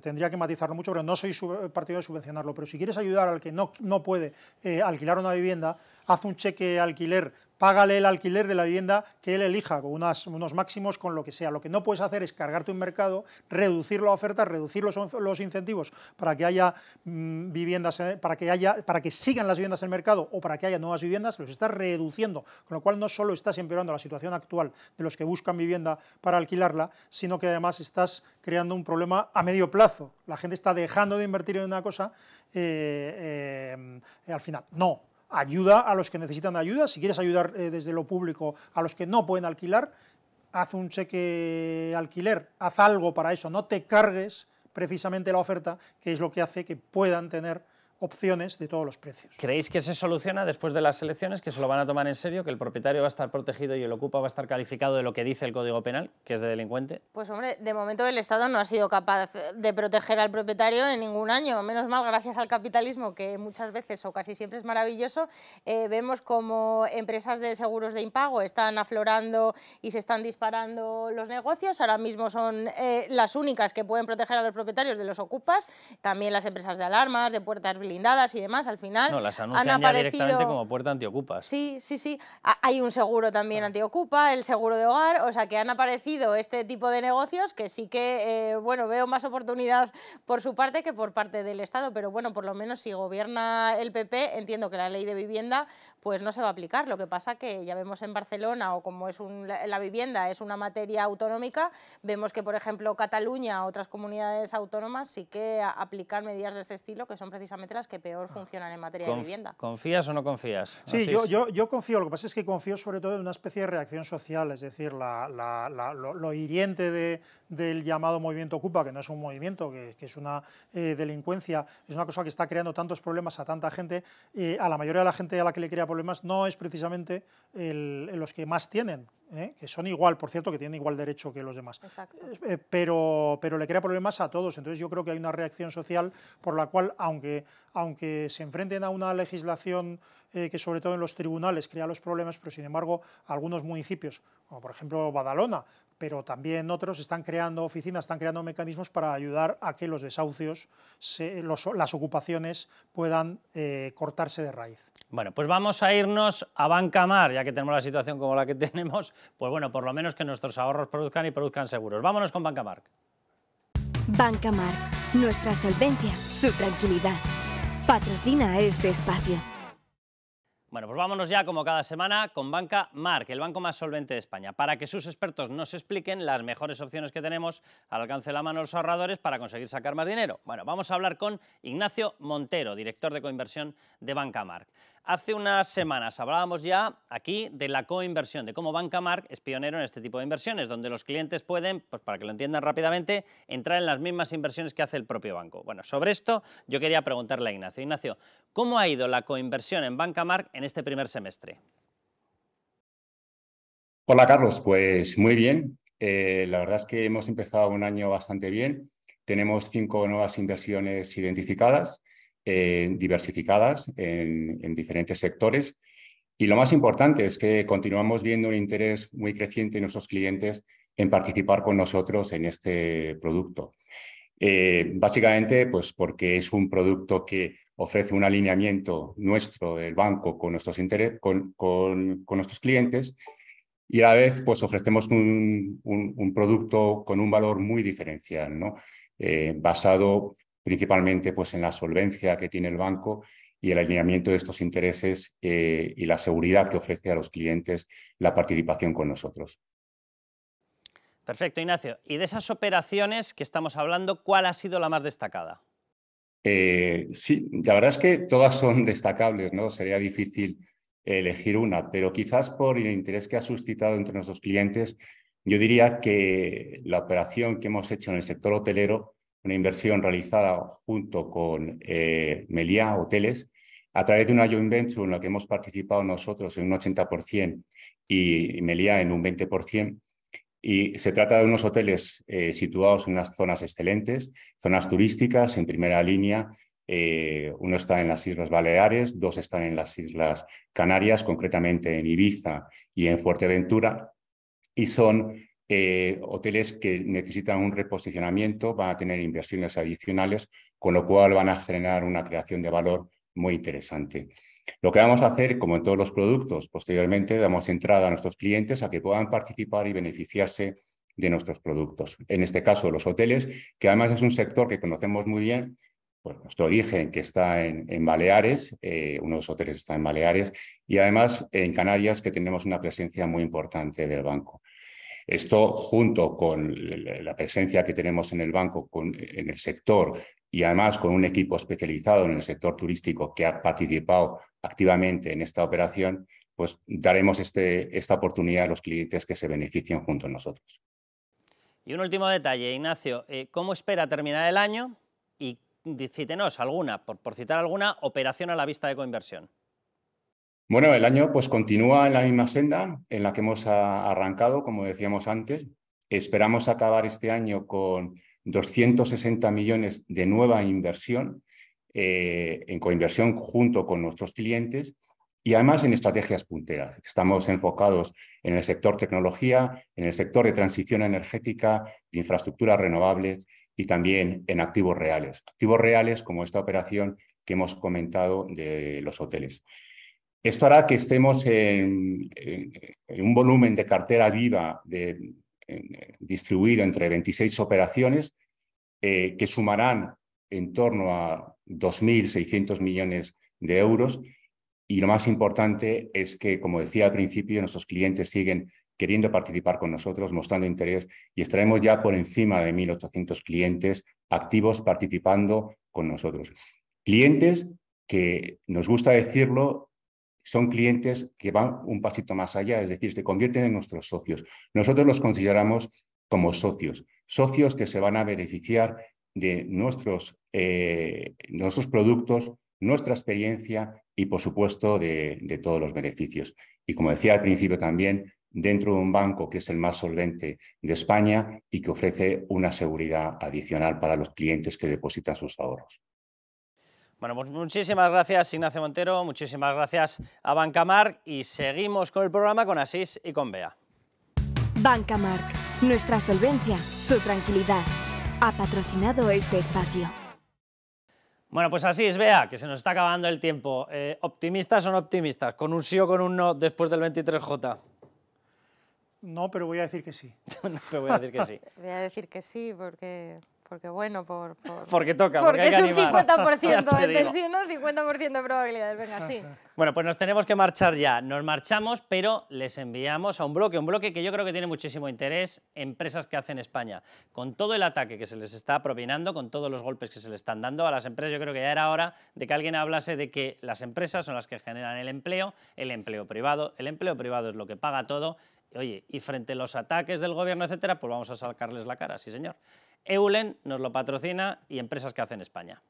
tendría que matizarlo mucho, pero no soy partidario de subvencionarlo. Pero si quieres ayudar al que no, no puede eh, alquilar una vivienda, haz un cheque alquiler págale el alquiler de la vivienda que él elija, con unos máximos, con lo que sea. Lo que no puedes hacer es cargarte un mercado, reducir la oferta, reducir los, incentivos para que haya mm, viviendas, para que, haya, para que sigan las viviendas en el mercado o para que haya nuevas viviendas, los estás reduciendo, con lo cual no solo estás empeorando la situación actual de los que buscan vivienda para alquilarla, sino que además estás creando un problema a medio plazo. La gente está dejando de invertir en una cosa eh, eh, al final. No, ayuda a los que necesitan ayuda. Si quieres ayudar eh, desde lo público a los que no pueden alquilar, haz un cheque alquiler, haz algo para eso. No te cargues precisamente la oferta, que es lo que hace que puedan tener opciones de todos los precios. ¿Creéis que se soluciona después de las elecciones, que se lo van a tomar en serio, que el propietario va a estar protegido y el ocupa va a estar calificado de lo que dice el Código Penal, que es de delincuente? Pues hombre, de momento el Estado no ha sido capaz de proteger al propietario en ningún año. Menos mal, gracias al capitalismo, que muchas veces o casi siempre es maravilloso, eh, vemos como empresas de seguros de impago están aflorando y se están disparando los negocios. Ahora mismo son eh, las únicas que pueden proteger a los propietarios de los ocupas, también las empresas de alarmas, de puertas blindadas y demás, al final han aparecido... como puerta antiocupas. Sí, sí, sí. Hay un seguro también ah. antiocupa, el seguro de hogar, o sea que han aparecido este tipo de negocios que sí que, eh, bueno, veo más oportunidad por su parte que por parte del Estado, pero bueno, por lo menos si gobierna el PP, entiendo que la ley de vivienda pues no se va a aplicar. Lo que pasa que ya vemos en Barcelona, o como es la vivienda es una materia autonómica, vemos que, por ejemplo, Cataluña, otras comunidades autónomas sí que aplican medidas de este estilo, que son precisamente las que peor funcionan en materia de vivienda. ¿Confías o no confías? Sí, yo, yo, confío. Lo que pasa es que confío sobre todo en una especie de reacción social, es decir, lo, hiriente del llamado movimiento Ocupa, que no es un movimiento, que, es una eh, delincuencia, es una cosa que está creando tantos problemas a tanta gente, eh, a la mayoría de la gente a la que le crea no es precisamente los que más tienen, ¿eh? que son igual, por cierto, que tienen igual derecho que los demás. Eh, eh, pero, le crea problemas a todos. Entonces yo creo que hay una reacción social por la cual, aunque, se enfrenten a una legislación que sobre todo en los tribunales crea los problemas, pero sin embargo algunos municipios, como por ejemplo Badalona, pero también otros están creando oficinas, están creando mecanismos para ayudar a que los desahucios, las ocupaciones puedan cortarse de raíz. Bueno, pues vamos a irnos a Bancamar, ya que tenemos la situación como la que tenemos, pues bueno, por lo menos que nuestros ahorros produzcan y produzcan seguros. Vámonos con Bancamar. Bancamar, nuestra solvencia, su tranquilidad. Patrocina este espacio. Bueno, pues vámonos ya como cada semana con Banca Mark, el banco más solvente de España, para que sus expertos nos expliquen las mejores opciones que tenemos al alcance de la mano de los ahorradores para conseguir sacar más dinero. Bueno, vamos a hablar con Ignacio Montero, director de coinversión de Banca Mark. Hace unas semanas hablábamos ya aquí de la coinversión, de cómo Banca Bancamark es pionero en este tipo de inversiones, donde los clientes pueden, pues para que lo entiendan rápidamente, entrar en las mismas inversiones que hace el propio banco. Bueno, sobre esto yo quería preguntarle a Ignacio. Ignacio, ¿cómo ha ido la coinversión en Bancamark en este primer semestre? Hola Carlos, pues muy bien. Eh, la verdad es que hemos empezado un año bastante bien. Tenemos cinco nuevas inversiones identificadas, eh, diversificadas en, diferentes sectores. Y lo más importante es que continuamos viendo un interés muy creciente en nuestros clientes en participar con nosotros en este producto. Eh, básicamente, pues porque es un producto que ofrece un alineamiento nuestro del banco con nuestros, con, nuestros clientes y a la vez pues, ofrecemos un, producto con un valor muy diferencial, eh, basado principalmente pues, en la solvencia que tiene el banco y el alineamiento de estos intereses eh, y la seguridad que ofrece a los clientes la participación con nosotros. Perfecto, Ignacio. Y de esas operaciones que estamos hablando, ¿cuál ha sido la más destacada? Eh, sí, la verdad es que todas son destacables, ¿no? Sería difícil elegir una, pero quizás por el interés que ha suscitado entre nuestros clientes, yo diría que la operación que hemos hecho en el sector hotelero, una inversión realizada junto con eh, Meliá Hoteles, a través de una joint venture en la que hemos participado nosotros en un 80% y Meliá en un 20%, y se trata de unos hoteles eh, situados en unas zonas excelentes, zonas turísticas en primera línea. Eh, uno está en las Islas Baleares, dos están en las Islas Canarias, concretamente en Ibiza y en Fuerteventura. Y son eh, hoteles que necesitan un reposicionamiento, van a tener inversiones adicionales, con lo cual van a generar una creación de valor muy interesante. Lo que vamos a hacer, como en todos los productos, posteriormente damos entrada a nuestros clientes a que puedan participar y beneficiarse de nuestros productos. En este caso, los hoteles, que además es un sector que conocemos muy bien, pues nuestro origen que está en, Baleares, Baleares, eh, de los hoteles está en Baleares, y además en Canarias, que tenemos una presencia muy importante del banco. Esto, junto con la presencia que tenemos en el banco, en el sector, y además con un equipo especializado en el sector turístico que ha participado activamente en esta operación, pues daremos este, esta oportunidad a los clientes que se beneficien junto a nosotros. Y un último detalle, Ignacio, eh, ¿cómo espera terminar el año? Y cítenos alguna, por, por citar alguna, operación a la vista de coinversión. Bueno, el año pues continúa en la misma senda en la que hemos arrancado, como decíamos antes. Esperamos acabar este año con 260 millones de nueva inversión, eh, en coinversión junto con nuestros clientes y además en estrategias punteras. Estamos enfocados en el sector tecnología, en el sector de transición energética, de infraestructuras renovables y también en activos reales. Activos reales como esta operación que hemos comentado de los hoteles. Esto hará que estemos en, un volumen de cartera viva distribuido entre 26 operaciones eh, que sumarán en torno a 2.600 millones de euros. Y lo más importante es que, como decía al principio, nuestros clientes siguen queriendo participar con nosotros, mostrando interés y extraemos ya por encima de 1.800 clientes activos participando con nosotros. Clientes que, nos gusta decirlo, son clientes que van un pasito más allá, es decir, se convierten en nuestros socios. Nosotros los consideramos como socios, socios que se van a beneficiar de nuestros, eh, nuestros productos, nuestra experiencia y, por supuesto, de, todos los beneficios. Y como decía al principio también, dentro de un banco que es el más solvente de España y que ofrece una seguridad adicional para los clientes que depositan sus ahorros. Bueno, pues muchísimas gracias Ignacio Montero, muchísimas gracias a Bancamar y seguimos con el programa con Asís y con Bea. Bancamar, nuestra solvencia, su tranquilidad ha patrocinado este espacio. Bueno, pues así es, vea, que se nos está acabando el tiempo. Eh, ¿Optimistas son optimistas? ¿Con un sí o con un no después del 23J? No, pero voy a decir que sí. no, pero voy a decir que sí. voy a decir que sí porque... Porque bueno, por... porque toca. Porque, es un 50% de tensión, 50% de probabilidades. Pues venga, sí. Bueno, pues nos tenemos que marchar ya. Nos marchamos, pero les enviamos a un bloque, un bloque que yo creo que tiene muchísimo interés, empresas que hacen España. Con todo el ataque que se les está propinando, con todos los golpes que se le están dando a las empresas, yo creo que ya era hora de que alguien hablase de que las empresas son las que generan el empleo, el empleo privado, el empleo privado es lo que paga todo. Oye, y frente a los ataques del gobierno, etcétera, pues vamos a sacarles la cara, sí señor. Eulen nos lo patrocina y Empresas que hacen España.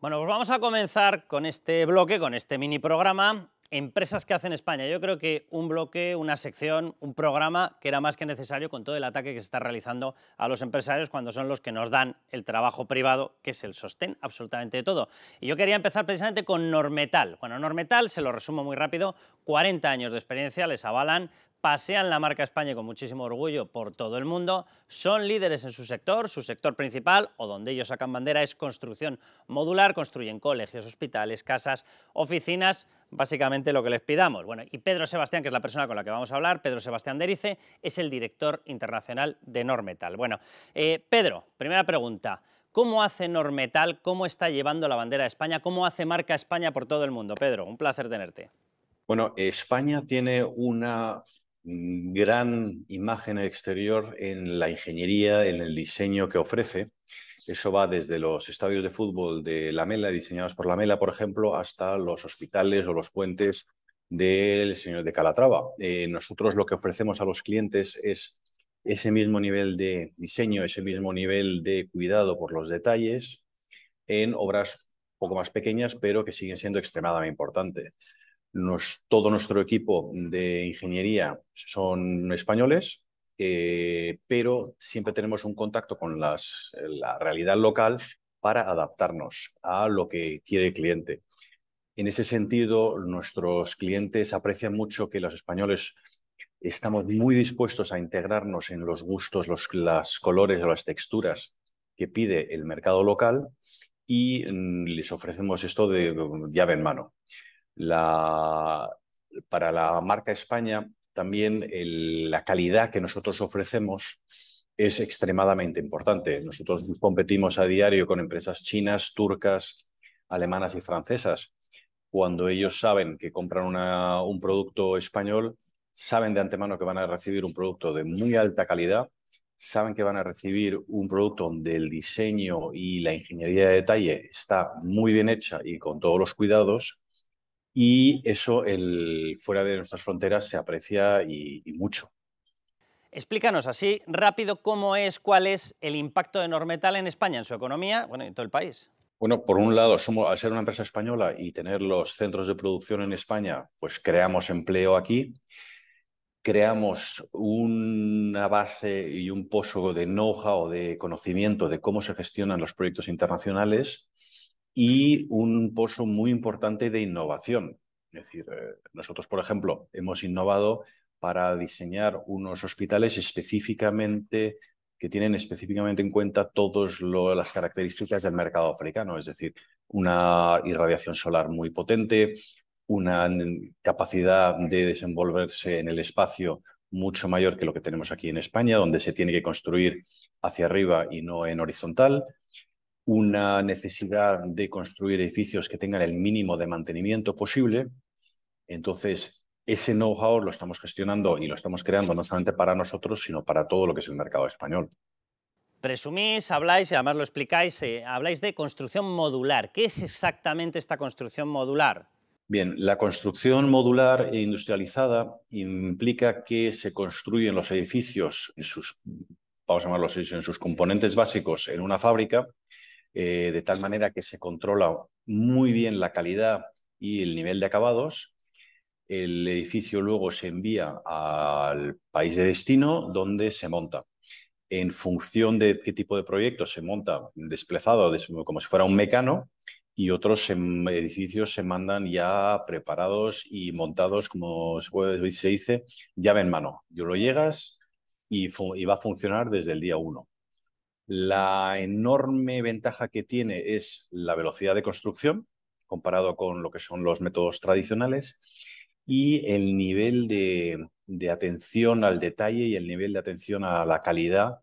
Bueno, pues vamos a comenzar con este bloque, con este mini programa, Empresas que hacen España. Yo creo que un bloque, una sección, un programa que era más que necesario con todo el ataque que se está realizando a los empresarios cuando son los que nos dan el trabajo privado, que es el sostén absolutamente de todo. Y yo quería empezar precisamente con Normetal. Bueno, Normetal, se lo resumo muy rápido, 40 años de experiencia les avalan pasean la marca España con muchísimo orgullo por todo el mundo, son líderes en su sector, su sector principal o donde ellos sacan bandera es construcción modular, construyen colegios, hospitales, casas, oficinas, básicamente lo que les pidamos. Bueno, y Pedro Sebastián, que es la persona con la que vamos a hablar, Pedro Sebastián Derice, es el director internacional de Normetal. Bueno, eh, Pedro, primera pregunta. ¿Cómo hace Normetal? ¿Cómo está llevando la bandera de España? ¿Cómo hace marca España por todo el mundo? Pedro, un placer tenerte. Bueno, España tiene una Mm, gran imagen exterior en la ingeniería, en el diseño que ofrece. Eso va desde los estadios de fútbol de la Mela, diseñados por la Mela, por ejemplo, hasta los hospitales o los puentes del señor de Calatrava. Eh, nosotros lo que ofrecemos a los clientes es ese mismo nivel de diseño, ese mismo nivel de cuidado por los detalles en obras poco más pequeñas, pero que siguen siendo extremadamente importantes todo nuestro equipo de ingeniería son españoles, eh, pero siempre tenemos un contacto con las, la realidad local para adaptarnos a lo que quiere el cliente. En ese sentido, nuestros clientes aprecian mucho que los españoles estamos muy dispuestos a integrarnos en los gustos, los las colores o las texturas que pide el mercado local y mm, les ofrecemos esto de llave en mano para la marca España también la calidad que nosotros ofrecemos es extremadamente importante. Nosotros competimos a diario con empresas chinas, turcas, alemanas y francesas. Cuando ellos saben que compran un producto español, saben de antemano que van a recibir un producto de muy alta calidad, saben que van a recibir un producto donde el diseño y la ingeniería de detalle está muy bien hecha y con todos los cuidados, y eso el, fuera de nuestras fronteras se aprecia y, mucho. Explícanos así rápido cómo es, cuál es el impacto de Normetal en España, en su economía, bueno, en todo el país. Bueno, por un lado, somos, al ser una empresa española y tener los centros de producción en España, pues creamos empleo aquí, creamos una base y un pozo de know-how, de conocimiento de cómo se gestionan los proyectos internacionales y un pozo muy importante de innovación. Es decir, eh, nosotros, por ejemplo, hemos innovado para diseñar unos hospitales específicamente que tienen específicamente en cuenta todas las características del mercado africano, es decir, una irradiación solar muy potente, una capacidad de desenvolverse en el espacio mucho mayor que lo que tenemos aquí en España, donde se tiene que construir hacia arriba y no en horizontal, una necesidad de construir edificios que tengan el mínimo de mantenimiento posible. Entonces, ese know-how lo estamos gestionando y lo estamos creando no solamente para nosotros, sino para todo lo que es el mercado español. Presumís, habláis, y además lo explicáis, eh, habláis de construcción modular. ¿Qué es exactamente esta construcción modular? Bien, la construcción modular e industrializada implica que se construyen los edificios en sus, vamos a llamarlos en sus componentes básicos en una fábrica eh, de tal manera que se controla muy bien la calidad y el nivel de acabados. El edificio luego se envía al país de destino donde se monta. En función de qué tipo de proyecto se monta desplazado, como si fuera un mecano, y otros edificios se mandan ya preparados y montados, como se, dice, llave en mano. Yo lo llegas y, y va a funcionar desde el día uno. La enorme ventaja que tiene es la velocidad de construcción comparado con lo que son los métodos tradicionales y el nivel de, atención al detalle y el nivel de atención a la calidad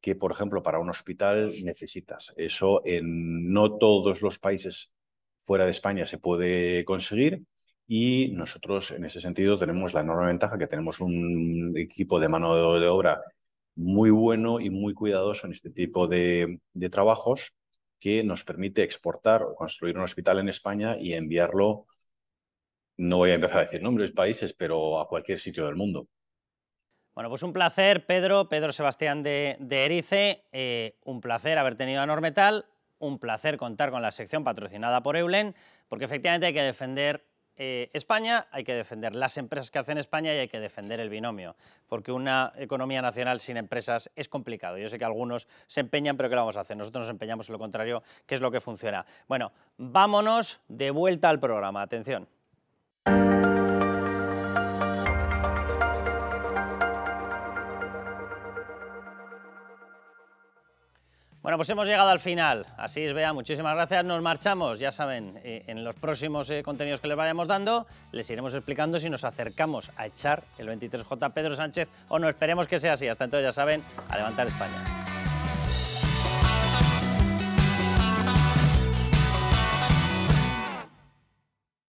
que, por ejemplo, para un hospital necesitas. Eso en no todos los países fuera de España se puede conseguir y nosotros en ese sentido tenemos la enorme ventaja que tenemos un equipo de mano de obra muy bueno y muy cuidadoso en este tipo de, trabajos que nos permite exportar o construir un hospital en España y enviarlo, no voy a empezar a decir nombres, países, pero a cualquier sitio del mundo. Bueno, pues un placer, Pedro, Pedro Sebastián de, Erice, eh, un placer haber tenido a Normetal, un placer contar con la sección patrocinada por Eulen, porque efectivamente hay que defender eh, España, hay que defender las empresas que hacen España y hay que defender el binomio, porque una economía nacional sin empresas es complicado. Yo sé que algunos se empeñan, pero ¿qué vamos a hacer? Nosotros nos empeñamos en lo contrario, que es lo que funciona. Bueno, vámonos de vuelta al programa. Atención. Bueno, pues hemos llegado al final. Así es, Bea, muchísimas gracias. Nos marchamos, ya saben, eh, en los próximos eh, contenidos que les vayamos dando, les iremos explicando si nos acercamos a echar el 23J Pedro Sánchez o no. Esperemos que sea así. Hasta entonces, ya saben, a levantar España.